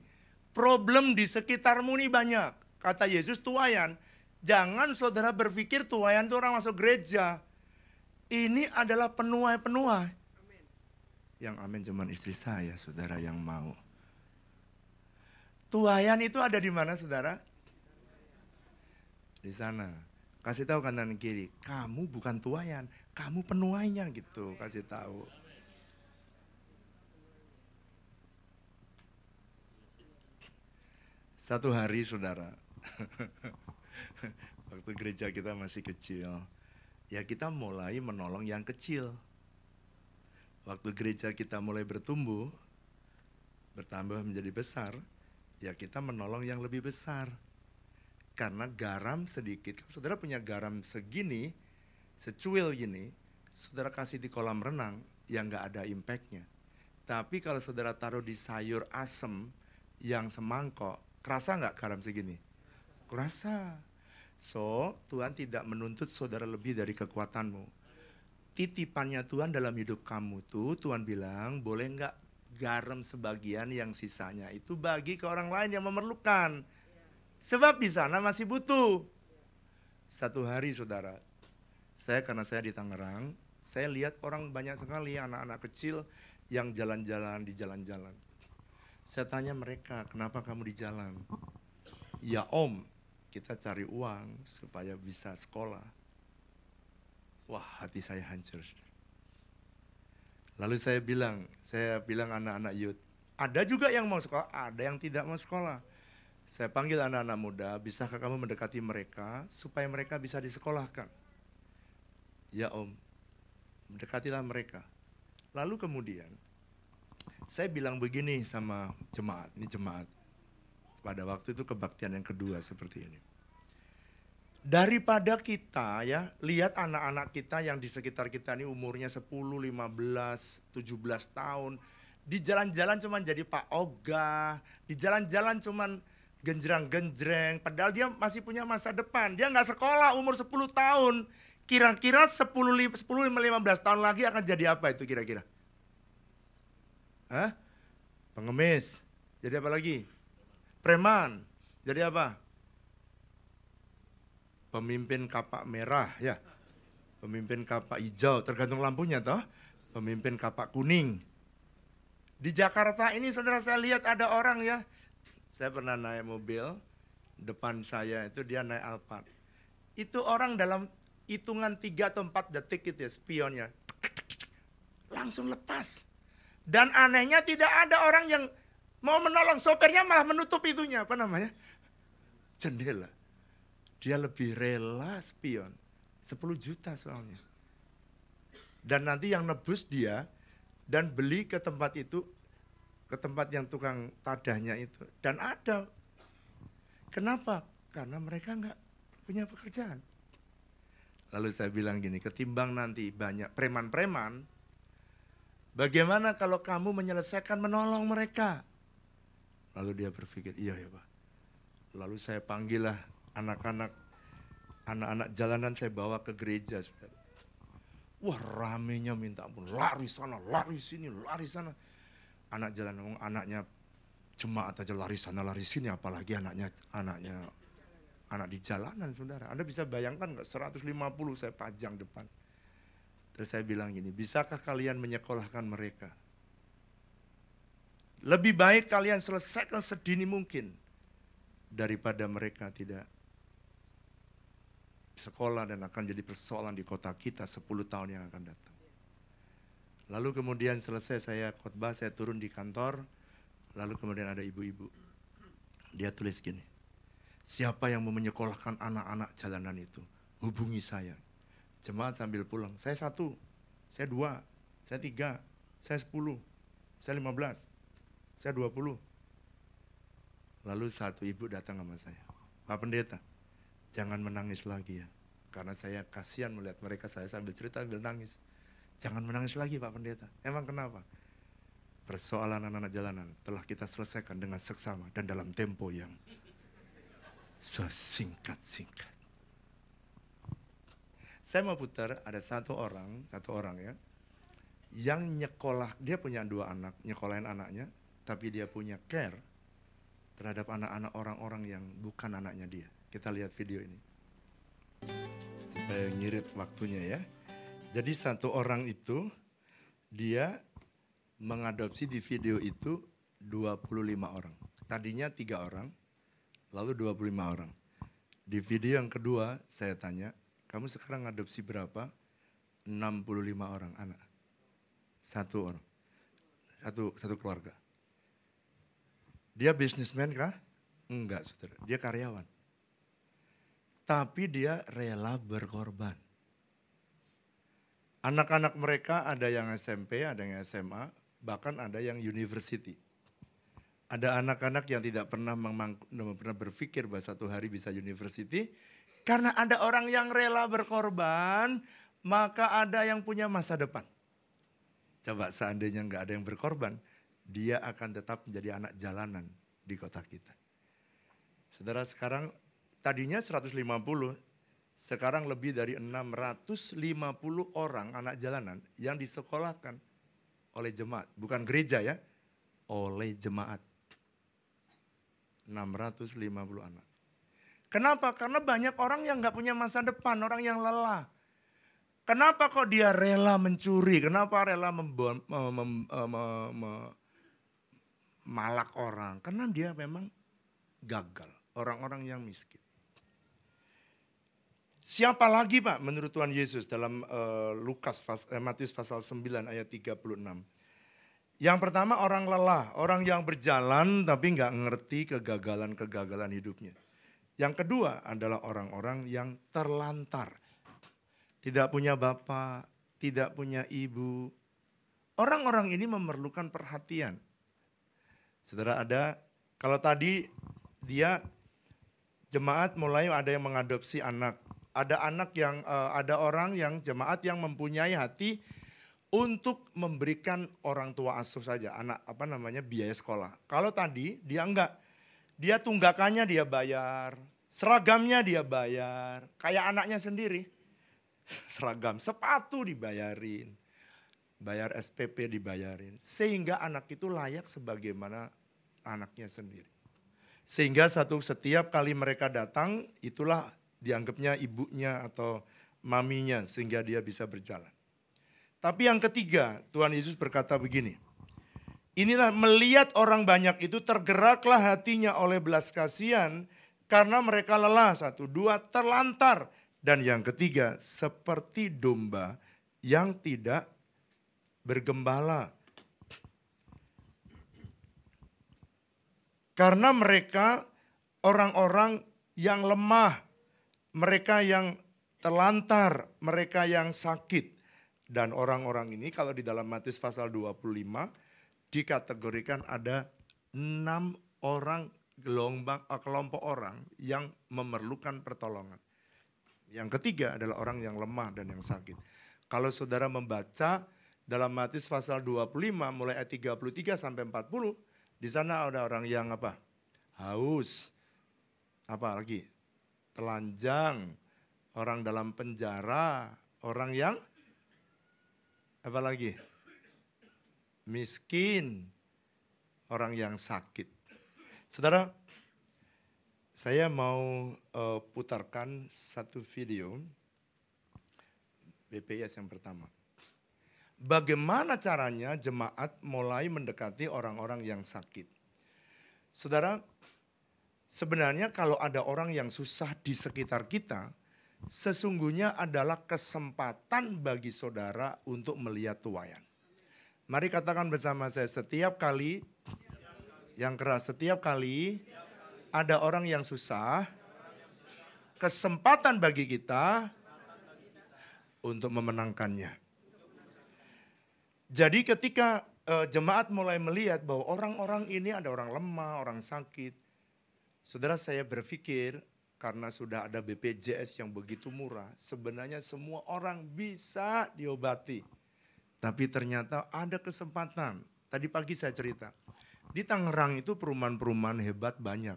problem di sekitarmu ini banyak. Kata Yesus tuayan. Jangan saudara berpikir tuayan itu orang masuk gereja ini adalah penuai-penuai. Yang amin cuman istri saya, saudara yang mau. Tuayan itu ada di mana, saudara? Di sana. Kasih tahu kanan kiri, kamu bukan tuayan, kamu penuainya gitu, kasih tahu. Satu hari, saudara. Waktu gereja kita masih kecil ya kita mulai menolong yang kecil. Waktu gereja kita mulai bertumbuh, bertambah menjadi besar, ya kita menolong yang lebih besar. Karena garam sedikit, saudara punya garam segini, secuil gini, saudara kasih di kolam renang, yang nggak ada impactnya. Tapi kalau saudara taruh di sayur asem yang semangkok, kerasa nggak garam segini? Kerasa. So, Tuhan tidak menuntut saudara lebih dari kekuatanmu. Titipannya Tuhan dalam hidup kamu tuh, Tuhan bilang, boleh nggak garam sebagian yang sisanya itu bagi ke orang lain yang memerlukan. Sebab di sana masih butuh. Satu hari saudara, saya karena saya di Tangerang, saya lihat orang banyak sekali anak-anak kecil yang jalan-jalan di jalan-jalan. Saya tanya mereka, kenapa kamu di jalan? Ya om, kita cari uang supaya bisa sekolah. Wah, hati saya hancur. Lalu saya bilang, saya bilang anak-anak Yud, ada juga yang mau sekolah, ada yang tidak mau sekolah. Saya panggil anak-anak muda, bisakah kamu mendekati mereka supaya mereka bisa disekolahkan? Ya om, mendekatilah mereka. Lalu kemudian, saya bilang begini sama jemaat, ini jemaat pada waktu itu kebaktian yang kedua seperti ini. Daripada kita ya, lihat anak-anak kita yang di sekitar kita ini umurnya 10, 15, 17 tahun, di jalan-jalan cuman jadi Pak Oga, di jalan-jalan cuman genjreng-genjreng, padahal dia masih punya masa depan. Dia nggak sekolah umur 10 tahun, kira-kira 10, 10 15 tahun lagi akan jadi apa itu kira-kira? Hah? Pengemis, jadi apa lagi? preman. Jadi apa? Pemimpin kapak merah ya. Pemimpin kapak hijau, tergantung lampunya toh. Pemimpin kapak kuning. Di Jakarta ini saudara saya lihat ada orang ya. Saya pernah naik mobil, depan saya itu dia naik Alphard. Itu orang dalam hitungan tiga atau empat detik itu ya, spionnya. Langsung lepas. Dan anehnya tidak ada orang yang Mau menolong sopirnya malah menutup itunya, apa namanya? Jendela. Dia lebih rela spion. 10 juta soalnya. Dan nanti yang nebus dia dan beli ke tempat itu, ke tempat yang tukang tadahnya itu. Dan ada. Kenapa? Karena mereka nggak punya pekerjaan. Lalu saya bilang gini, ketimbang nanti banyak preman-preman, bagaimana kalau kamu menyelesaikan menolong mereka? Lalu dia berpikir, iya ya Pak. Lalu saya panggillah anak-anak, anak-anak jalanan saya bawa ke gereja. Saudara. Wah ramenya minta ampun, lari sana, lari sini, lari sana. Anak jalanan ngomong anaknya jemaat aja lari sana, lari sini, apalagi anaknya anaknya anak di jalanan saudara. Anda bisa bayangkan nggak 150 saya pajang depan. Terus saya bilang gini, bisakah kalian menyekolahkan mereka? Lebih baik kalian selesaikan sedini mungkin daripada mereka tidak sekolah dan akan jadi persoalan di kota kita 10 tahun yang akan datang. Lalu kemudian selesai saya khotbah, saya turun di kantor, lalu kemudian ada ibu-ibu. Dia tulis gini, siapa yang mau menyekolahkan anak-anak jalanan itu, hubungi saya. Jemaat sambil pulang, saya satu, saya dua, saya tiga, saya sepuluh, saya lima belas. Saya 20. Lalu satu ibu datang sama saya. Pak Pendeta, jangan menangis lagi ya. Karena saya kasihan melihat mereka, saya sambil cerita sambil nangis. Jangan menangis lagi Pak Pendeta. Emang kenapa? Persoalan anak-anak jalanan telah kita selesaikan dengan seksama dan dalam tempo yang sesingkat-singkat. Saya mau putar ada satu orang, satu orang ya, yang nyekolah, dia punya dua anak, nyekolahin anaknya, tapi dia punya care terhadap anak-anak orang-orang yang bukan anaknya dia. Kita lihat video ini. Supaya ngirit waktunya ya. Jadi satu orang itu dia mengadopsi di video itu 25 orang. Tadinya tiga orang, lalu 25 orang. Di video yang kedua saya tanya, kamu sekarang adopsi berapa? 65 orang anak. Satu orang. Satu satu keluarga. Dia bisnismen kah? Enggak, saudara. Dia karyawan. Tapi dia rela berkorban. Anak-anak mereka ada yang SMP, ada yang SMA, bahkan ada yang university. Ada anak-anak yang tidak pernah memang, pernah berpikir bahwa satu hari bisa university, karena ada orang yang rela berkorban, maka ada yang punya masa depan. Coba seandainya nggak ada yang berkorban, dia akan tetap menjadi anak jalanan di kota kita. Saudara sekarang tadinya 150, sekarang lebih dari 650 orang anak jalanan yang disekolahkan oleh jemaat, bukan gereja ya, oleh jemaat. 650 anak. Kenapa? Karena banyak orang yang nggak punya masa depan, orang yang lelah. Kenapa kok dia rela mencuri? Kenapa rela membuat, mem, mem, mem, mem, malak orang karena dia memang gagal, orang-orang yang miskin. Siapa lagi Pak menurut Tuhan Yesus dalam uh, Lukas eh, Matius pasal 9 ayat 36. Yang pertama orang lelah, orang yang berjalan tapi nggak ngerti kegagalan-kegagalan hidupnya. Yang kedua adalah orang-orang yang terlantar. Tidak punya bapak, tidak punya ibu. Orang-orang ini memerlukan perhatian. Saudara ada, kalau tadi dia jemaat mulai ada yang mengadopsi anak. Ada anak yang, eh, ada orang yang jemaat yang mempunyai hati untuk memberikan orang tua asuh saja anak apa namanya biaya sekolah. Kalau tadi dia enggak, dia tunggakannya dia bayar, seragamnya dia bayar, kayak anaknya sendiri. Seragam sepatu dibayarin, bayar SPP dibayarin. Sehingga anak itu layak sebagaimana anaknya sendiri. Sehingga satu setiap kali mereka datang itulah dianggapnya ibunya atau maminya sehingga dia bisa berjalan. Tapi yang ketiga Tuhan Yesus berkata begini. Inilah melihat orang banyak itu tergeraklah hatinya oleh belas kasihan karena mereka lelah satu dua terlantar dan yang ketiga seperti domba yang tidak bergembala. Karena mereka orang-orang yang lemah, mereka yang terlantar, mereka yang sakit. Dan orang-orang ini kalau di dalam Matius pasal 25 dikategorikan ada enam orang gelombang eh, kelompok orang yang memerlukan pertolongan. Yang ketiga adalah orang yang lemah dan yang sakit. Kalau saudara membaca dalam Matius pasal 25 mulai ayat 33 sampai 40 di sana ada orang yang apa? haus. Apa lagi? telanjang, orang dalam penjara, orang yang apa lagi? miskin, orang yang sakit. Saudara, saya mau uh, putarkan satu video BPS yang pertama bagaimana caranya jemaat mulai mendekati orang-orang yang sakit. Saudara, sebenarnya kalau ada orang yang susah di sekitar kita, sesungguhnya adalah kesempatan bagi saudara untuk melihat tuayan. Mari katakan bersama saya, setiap kali, yang keras, setiap kali ada orang yang susah, kesempatan bagi kita untuk memenangkannya. Jadi ketika uh, jemaat mulai melihat bahwa orang-orang ini ada orang lemah, orang sakit. Saudara saya berpikir karena sudah ada BPJS yang begitu murah, sebenarnya semua orang bisa diobati. Tapi ternyata ada kesempatan. Tadi pagi saya cerita. Di Tangerang itu perumahan-perumahan hebat banyak.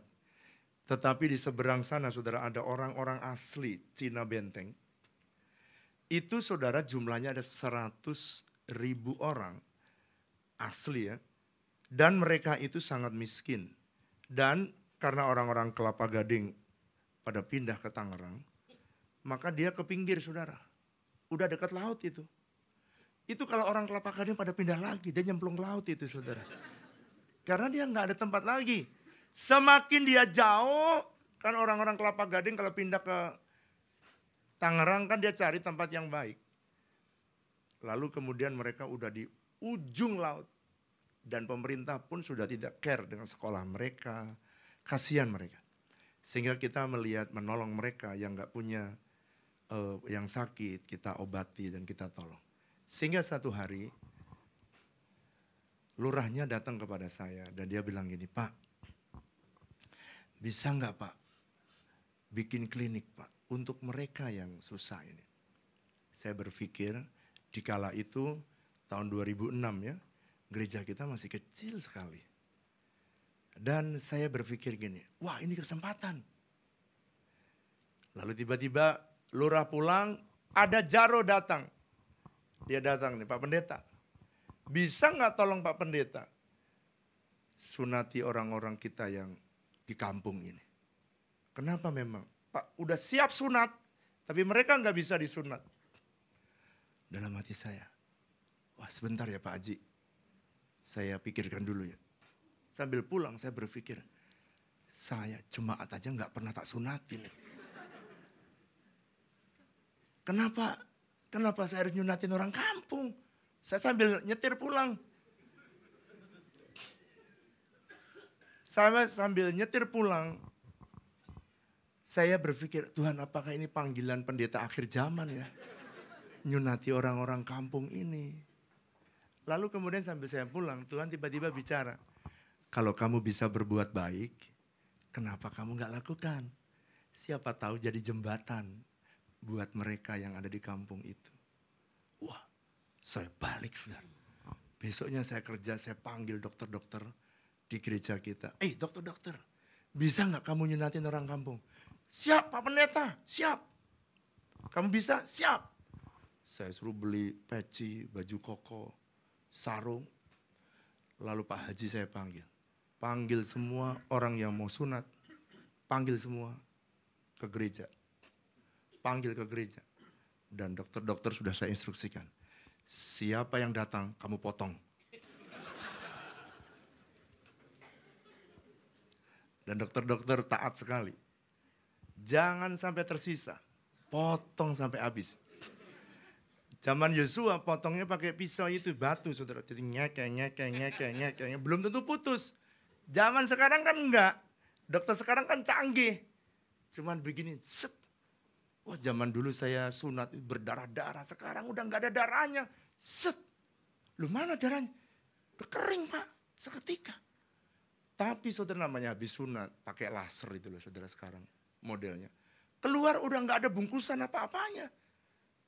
Tetapi di seberang sana saudara ada orang-orang asli Cina Benteng. Itu saudara jumlahnya ada 100 ribu orang asli ya. Dan mereka itu sangat miskin. Dan karena orang-orang kelapa gading pada pindah ke Tangerang, maka dia ke pinggir saudara. Udah dekat laut itu. Itu kalau orang kelapa gading pada pindah lagi, dia nyemplung laut itu saudara. Karena dia nggak ada tempat lagi. Semakin dia jauh, kan orang-orang kelapa gading kalau pindah ke Tangerang kan dia cari tempat yang baik. Lalu kemudian mereka udah di ujung laut. Dan pemerintah pun sudah tidak care dengan sekolah mereka. Kasihan mereka. Sehingga kita melihat menolong mereka yang gak punya, uh, yang sakit, kita obati dan kita tolong. Sehingga satu hari lurahnya datang kepada saya dan dia bilang gini, Pak, bisa nggak Pak bikin klinik Pak untuk mereka yang susah ini? Saya berpikir, di kala itu tahun 2006 ya, gereja kita masih kecil sekali. Dan saya berpikir gini, wah ini kesempatan. Lalu tiba-tiba lurah pulang, ada Jaro datang. Dia datang nih, Pak Pendeta. Bisa nggak tolong Pak Pendeta? Sunati orang-orang kita yang di kampung ini. Kenapa memang? Pak, udah siap sunat, tapi mereka nggak bisa disunat dalam hati saya. Wah sebentar ya Pak Haji, saya pikirkan dulu ya. Sambil pulang saya berpikir, saya jemaat aja nggak pernah tak sunatin. Kenapa? Kenapa saya harus nyunatin orang kampung? Saya sambil nyetir pulang. Saya sambil nyetir pulang, saya berpikir, Tuhan apakah ini panggilan pendeta akhir zaman ya? nyunati orang-orang kampung ini. Lalu kemudian sambil saya pulang, Tuhan tiba-tiba bicara, kalau kamu bisa berbuat baik, kenapa kamu nggak lakukan? Siapa tahu jadi jembatan buat mereka yang ada di kampung itu. Wah, saya balik sudah. Besoknya saya kerja, saya panggil dokter-dokter di gereja kita. Eh dokter-dokter, bisa nggak kamu nyunatin orang kampung? Siap Pak Pendeta, siap. Kamu bisa? Siap. Saya suruh beli peci, baju koko, sarung. Lalu Pak Haji saya panggil. Panggil semua orang yang mau sunat. Panggil semua ke gereja. Panggil ke gereja. Dan dokter-dokter sudah saya instruksikan. Siapa yang datang, kamu potong. Dan dokter-dokter taat sekali. Jangan sampai tersisa. Potong sampai habis. Zaman Yosua potongnya pakai pisau itu batu saudara. Jadi ngeke, ngeke, ngeke, ngeke, ngeke. Belum tentu putus. Zaman sekarang kan enggak. Dokter sekarang kan canggih. Cuman begini, set. Wah zaman dulu saya sunat berdarah-darah. Sekarang udah enggak ada darahnya. Set. Lu mana darahnya? Berkering pak. Seketika. Tapi saudara namanya habis sunat. Pakai laser itu loh saudara sekarang modelnya. Keluar udah enggak ada bungkusan apa-apanya.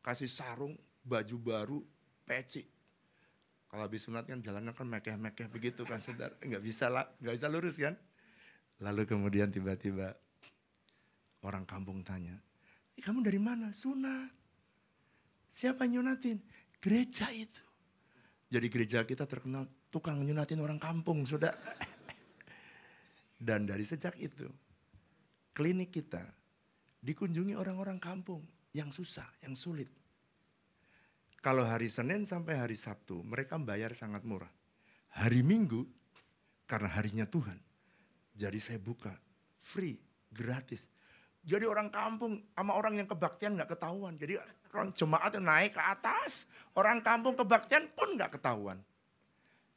Kasih sarung, baju baru, peci. Kalau habis sunat kan jalannya kan mekeh-mekeh begitu kan saudara. Enggak eh, bisa lah, nggak bisa lurus kan. Lalu kemudian tiba-tiba orang kampung tanya, eh, kamu dari mana? Sunat. Siapa yang nyunatin? Gereja itu. Jadi gereja kita terkenal tukang nyunatin orang kampung, saudara. Dan dari sejak itu, klinik kita dikunjungi orang-orang kampung yang susah, yang sulit. Kalau hari Senin sampai hari Sabtu mereka bayar sangat murah. Hari Minggu karena harinya Tuhan. Jadi saya buka free, gratis. Jadi orang kampung sama orang yang kebaktian nggak ketahuan. Jadi orang jemaat yang naik ke atas, orang kampung kebaktian pun nggak ketahuan.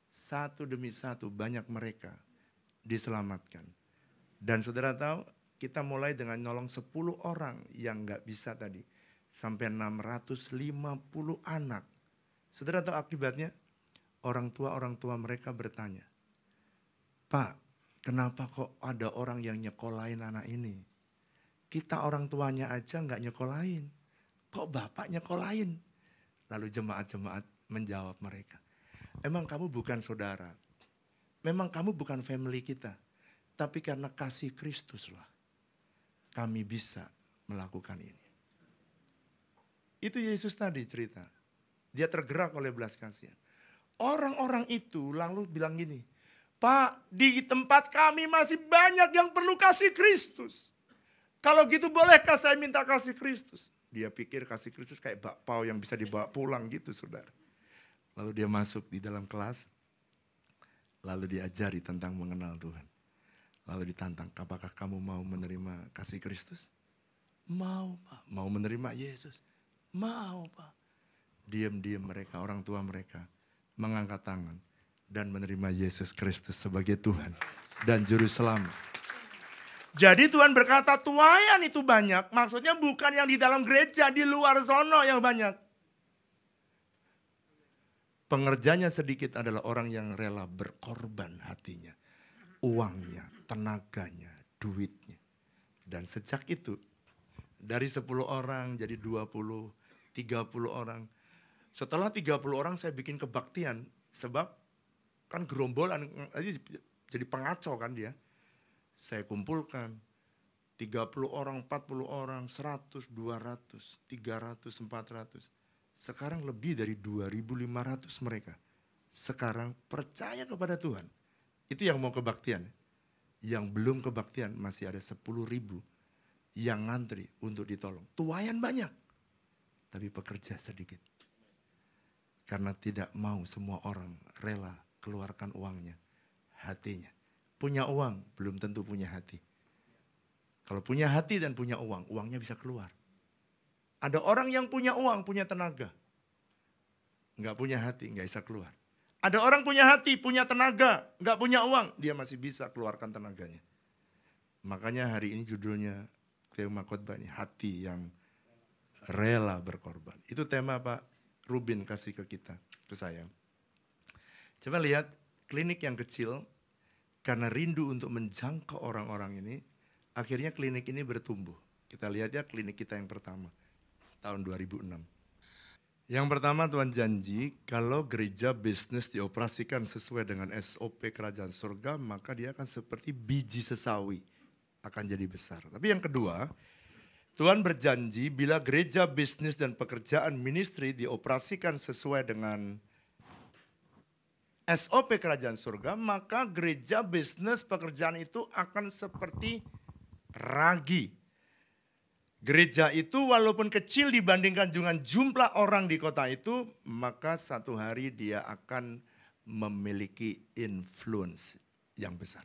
Satu demi satu banyak mereka diselamatkan. Dan saudara tahu kita mulai dengan nolong 10 orang yang nggak bisa tadi sampai 650 anak. Saudara tahu akibatnya? Orang tua-orang tua mereka bertanya, Pak, kenapa kok ada orang yang nyekolahin anak ini? Kita orang tuanya aja nggak nyekolahin. Kok bapak nyekolahin? Lalu jemaat-jemaat menjawab mereka, Emang kamu bukan saudara. Memang kamu bukan family kita. Tapi karena kasih Kristuslah kami bisa melakukan ini. Itu Yesus tadi cerita. Dia tergerak oleh belas kasihan. Orang-orang itu lalu bilang gini, Pak, di tempat kami masih banyak yang perlu kasih Kristus. Kalau gitu bolehkah saya minta kasih Kristus? Dia pikir kasih Kristus kayak bakpao yang bisa dibawa pulang gitu saudara. Lalu dia masuk di dalam kelas, lalu diajari tentang mengenal Tuhan. Lalu ditantang, apakah kamu mau menerima kasih Kristus? Mau, Pak. Mau menerima Yesus. Mau Pak. Diam-diam mereka, orang tua mereka mengangkat tangan dan menerima Yesus Kristus sebagai Tuhan dan Juru Selamat. Jadi Tuhan berkata tuayan itu banyak. Maksudnya bukan yang di dalam gereja, di luar zona yang banyak. Pengerjanya sedikit adalah orang yang rela berkorban hatinya. Uangnya, tenaganya, duitnya. Dan sejak itu, dari 10 orang jadi 20, 30 orang. Setelah 30 orang saya bikin kebaktian sebab kan gerombolan jadi pengacau kan dia. Saya kumpulkan 30 orang, 40 orang, 100, 200, 300, 400. Sekarang lebih dari 2500 mereka. Sekarang percaya kepada Tuhan. Itu yang mau kebaktian. Yang belum kebaktian masih ada sepuluh ribu yang ngantri untuk ditolong. Tuayan banyak tapi pekerja sedikit. Karena tidak mau semua orang rela keluarkan uangnya, hatinya. Punya uang, belum tentu punya hati. Kalau punya hati dan punya uang, uangnya bisa keluar. Ada orang yang punya uang, punya tenaga. Nggak punya hati, nggak bisa keluar. Ada orang punya hati, punya tenaga, nggak punya uang, dia masih bisa keluarkan tenaganya. Makanya hari ini judulnya tema khotbah ini hati yang rela berkorban. Itu tema Pak Rubin kasih ke kita, ke saya. Coba lihat klinik yang kecil karena rindu untuk menjangkau orang-orang ini, akhirnya klinik ini bertumbuh. Kita lihat ya klinik kita yang pertama tahun 2006. Yang pertama Tuhan janji kalau gereja bisnis dioperasikan sesuai dengan SOP kerajaan surga maka dia akan seperti biji sesawi akan jadi besar. Tapi yang kedua, Tuhan berjanji bila gereja bisnis dan pekerjaan ministry dioperasikan sesuai dengan SOP kerajaan surga, maka gereja bisnis pekerjaan itu akan seperti ragi. Gereja itu walaupun kecil dibandingkan dengan jumlah orang di kota itu, maka satu hari dia akan memiliki influence yang besar.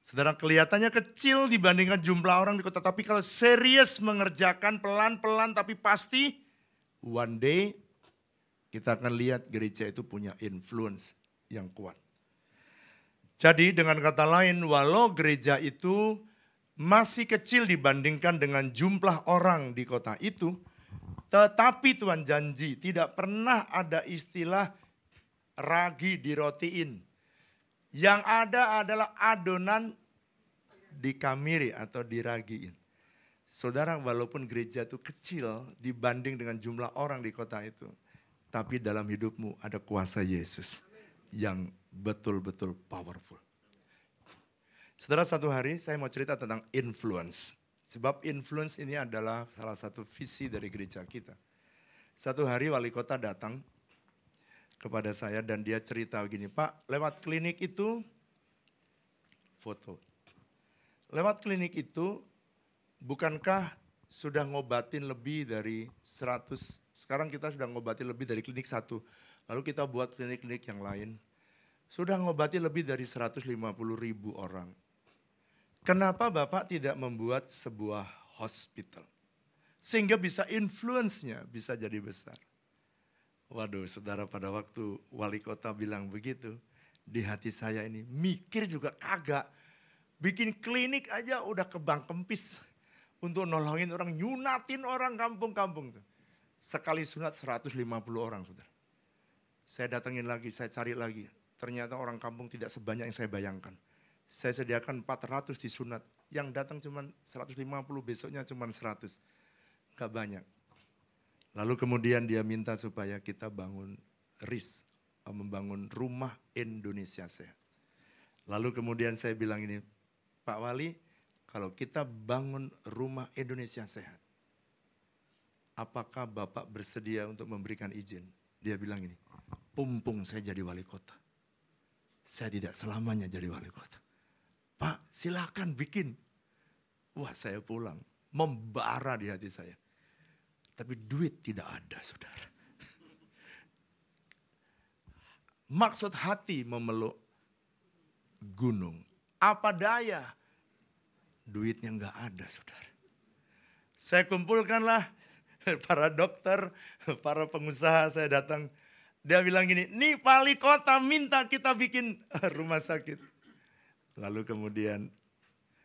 Saudara kelihatannya kecil dibandingkan jumlah orang di kota, tapi kalau serius mengerjakan pelan-pelan tapi pasti, one day kita akan lihat gereja itu punya influence yang kuat. Jadi dengan kata lain, walau gereja itu masih kecil dibandingkan dengan jumlah orang di kota itu, tetapi Tuhan janji tidak pernah ada istilah ragi dirotiin yang ada adalah adonan dikamiri atau diragiin. Saudara, walaupun gereja itu kecil dibanding dengan jumlah orang di kota itu, tapi dalam hidupmu ada kuasa Yesus yang betul-betul powerful. Saudara, satu hari saya mau cerita tentang influence. Sebab influence ini adalah salah satu visi dari gereja kita. Satu hari wali kota datang kepada saya dan dia cerita begini, Pak lewat klinik itu foto. Lewat klinik itu bukankah sudah ngobatin lebih dari 100, sekarang kita sudah ngobatin lebih dari klinik satu, lalu kita buat klinik-klinik yang lain. Sudah ngobati lebih dari 150 ribu orang. Kenapa Bapak tidak membuat sebuah hospital? Sehingga bisa influence-nya bisa jadi besar. Waduh, saudara pada waktu wali kota bilang begitu, di hati saya ini mikir juga kagak. Bikin klinik aja udah kebang kempis untuk nolongin orang, nyunatin orang kampung-kampung. tuh. Sekali sunat 150 orang, saudara. Saya datengin lagi, saya cari lagi. Ternyata orang kampung tidak sebanyak yang saya bayangkan. Saya sediakan 400 sunat. yang datang cuma 150, besoknya cuma 100. Gak banyak. Lalu kemudian dia minta supaya kita bangun RIS, eh, membangun rumah Indonesia sehat. Lalu kemudian saya bilang ini, Pak Wali, kalau kita bangun rumah Indonesia sehat, apakah Bapak bersedia untuk memberikan izin? Dia bilang ini, pumpung saya jadi wali kota. Saya tidak selamanya jadi wali kota. Pak, silakan bikin. Wah, saya pulang. Membara di hati saya tapi duit tidak ada, saudara. Maksud hati memeluk gunung. Apa daya? Duitnya nggak ada, saudara. Saya kumpulkanlah para dokter, para pengusaha saya datang. Dia bilang gini, nih pali kota minta kita bikin rumah sakit. Lalu kemudian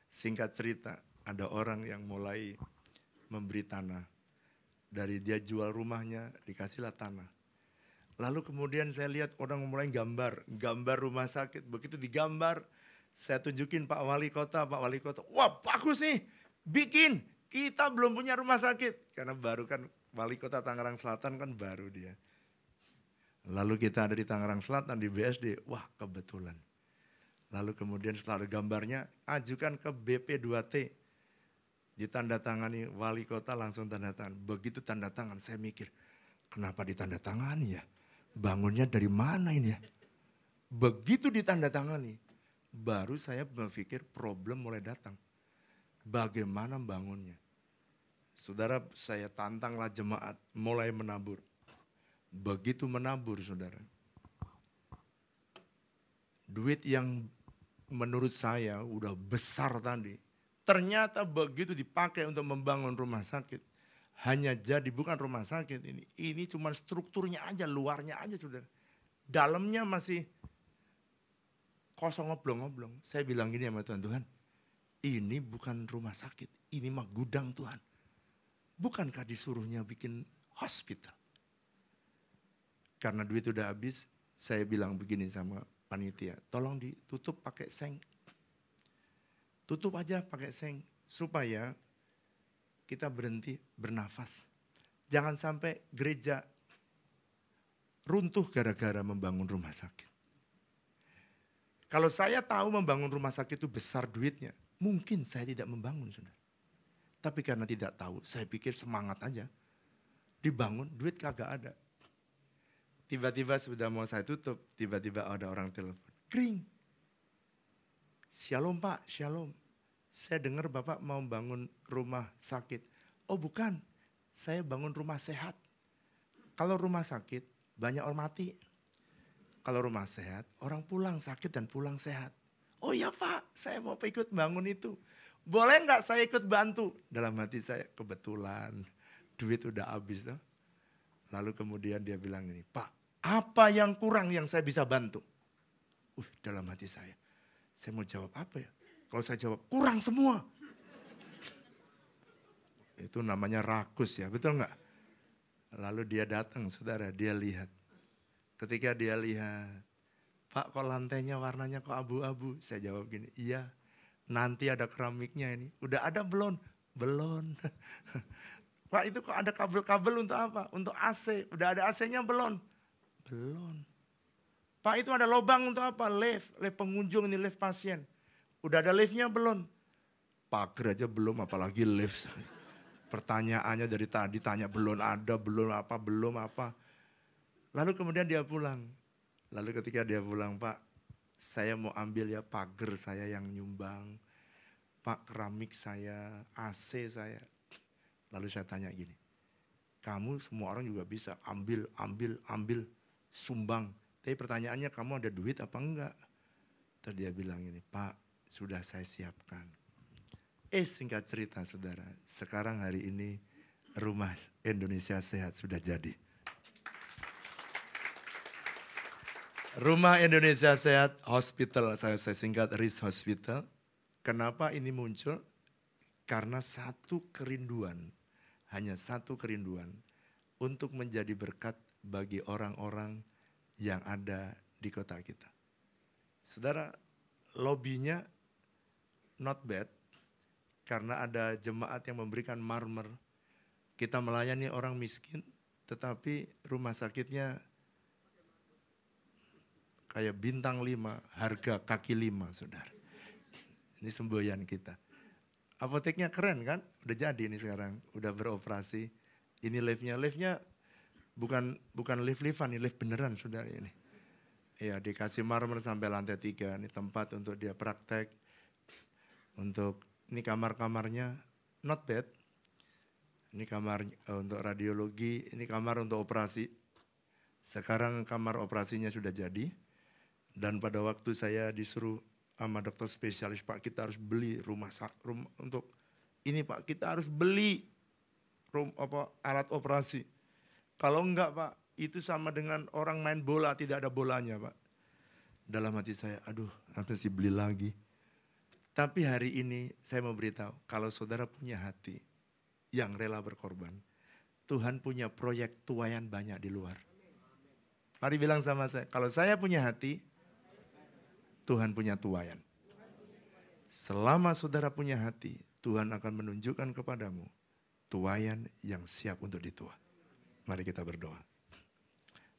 singkat cerita, ada orang yang mulai memberi tanah dari dia jual rumahnya, dikasihlah tanah. Lalu kemudian saya lihat orang mulai gambar, gambar rumah sakit. Begitu digambar, saya tunjukin Pak Wali Kota, Pak Wali Kota, wah bagus nih, bikin. Kita belum punya rumah sakit. Karena baru kan Wali Kota Tangerang Selatan kan baru dia. Lalu kita ada di Tangerang Selatan, di BSD, wah kebetulan. Lalu kemudian setelah ada gambarnya, ajukan ke BP2T, ditandatangani wali kota langsung tanda tangan. Begitu tanda tangan saya mikir, kenapa ditandatangani ya? Bangunnya dari mana ini ya? Begitu ditandatangani baru saya berpikir problem mulai datang. Bagaimana bangunnya? Saudara, saya tantanglah jemaat mulai menabur. Begitu menabur, saudara. Duit yang menurut saya udah besar tadi, Ternyata begitu dipakai untuk membangun rumah sakit, hanya jadi bukan rumah sakit ini. Ini cuma strukturnya aja, luarnya aja sudah. Dalamnya masih kosong ngoblong-ngoblong. Saya bilang gini sama Tuhan, Tuhan ini bukan rumah sakit, ini mah gudang Tuhan. Bukankah disuruhnya bikin hospital? Karena duit udah habis, saya bilang begini sama panitia, tolong ditutup pakai seng Tutup aja pakai seng supaya kita berhenti bernafas. Jangan sampai gereja runtuh gara-gara membangun rumah sakit. Kalau saya tahu membangun rumah sakit itu besar duitnya, mungkin saya tidak membangun, saudara. Tapi karena tidak tahu, saya pikir semangat aja. Dibangun, duit kagak ada. Tiba-tiba sudah mau saya tutup, tiba-tiba ada orang telepon. Kering, Shalom Pak, Shalom. Saya dengar Bapak mau bangun rumah sakit. Oh bukan, saya bangun rumah sehat. Kalau rumah sakit, banyak orang mati. Kalau rumah sehat, orang pulang sakit dan pulang sehat. Oh ya Pak, saya mau ikut bangun itu. Boleh nggak saya ikut bantu? Dalam hati saya, kebetulan duit udah habis. Tuh. Lalu kemudian dia bilang ini, Pak, apa yang kurang yang saya bisa bantu? Uh, dalam hati saya, saya mau jawab apa ya? Kalau saya jawab, kurang semua. Itu namanya rakus ya, betul nggak? Lalu dia datang, saudara, dia lihat. Ketika dia lihat, Pak kok lantainya warnanya kok abu-abu? Saya jawab gini, iya nanti ada keramiknya ini. Udah ada belum? Belum. Pak itu kok ada kabel-kabel untuk apa? Untuk AC. Udah ada AC-nya belum? Belum. Pak itu ada lubang untuk apa? Lift, lift pengunjung ini lift pasien. Udah ada liftnya belum? pager aja belum, apalagi lift. Pertanyaannya dari tadi tanya belum ada, belum apa, belum apa. Lalu kemudian dia pulang. Lalu ketika dia pulang, Pak, saya mau ambil ya pager saya yang nyumbang. Pak keramik saya, AC saya. Lalu saya tanya gini, kamu semua orang juga bisa ambil, ambil, ambil, sumbang tapi pertanyaannya kamu ada duit apa enggak? Terus dia bilang ini, Pak sudah saya siapkan. Eh singkat cerita saudara, sekarang hari ini rumah Indonesia sehat sudah jadi. Rumah Indonesia Sehat Hospital, saya, saya singkat RIS Hospital. Kenapa ini muncul? Karena satu kerinduan, hanya satu kerinduan untuk menjadi berkat bagi orang-orang yang ada di kota kita. Saudara, lobbynya not bad karena ada jemaat yang memberikan marmer. Kita melayani orang miskin, tetapi rumah sakitnya kayak bintang lima, harga kaki lima, saudara. Ini semboyan kita. Apoteknya keren kan? Udah jadi ini sekarang, udah beroperasi. Ini liftnya liftnya bukan bukan lift liftan ini lift beneran saudara ini. Ya dikasih marmer sampai lantai tiga ini tempat untuk dia praktek untuk ini kamar-kamarnya not bad. Ini kamar eh, untuk radiologi, ini kamar untuk operasi. Sekarang kamar operasinya sudah jadi. Dan pada waktu saya disuruh sama dokter spesialis, Pak kita harus beli rumah, sak rumah untuk ini Pak kita harus beli rum, apa, alat operasi kalau enggak Pak, itu sama dengan orang main bola tidak ada bolanya Pak. Dalam hati saya, aduh harus dibeli lagi. Tapi hari ini saya mau beritahu, kalau saudara punya hati yang rela berkorban, Tuhan punya proyek tuayan banyak di luar. Mari bilang sama saya, kalau saya punya hati, Tuhan punya tuayan. Selama saudara punya hati, Tuhan akan menunjukkan kepadamu tuayan yang siap untuk dituah. Mari kita berdoa.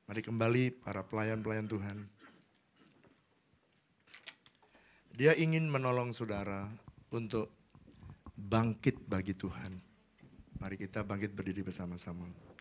Mari kembali para pelayan-pelayan Tuhan. Dia ingin menolong saudara untuk bangkit bagi Tuhan. Mari kita bangkit berdiri bersama-sama.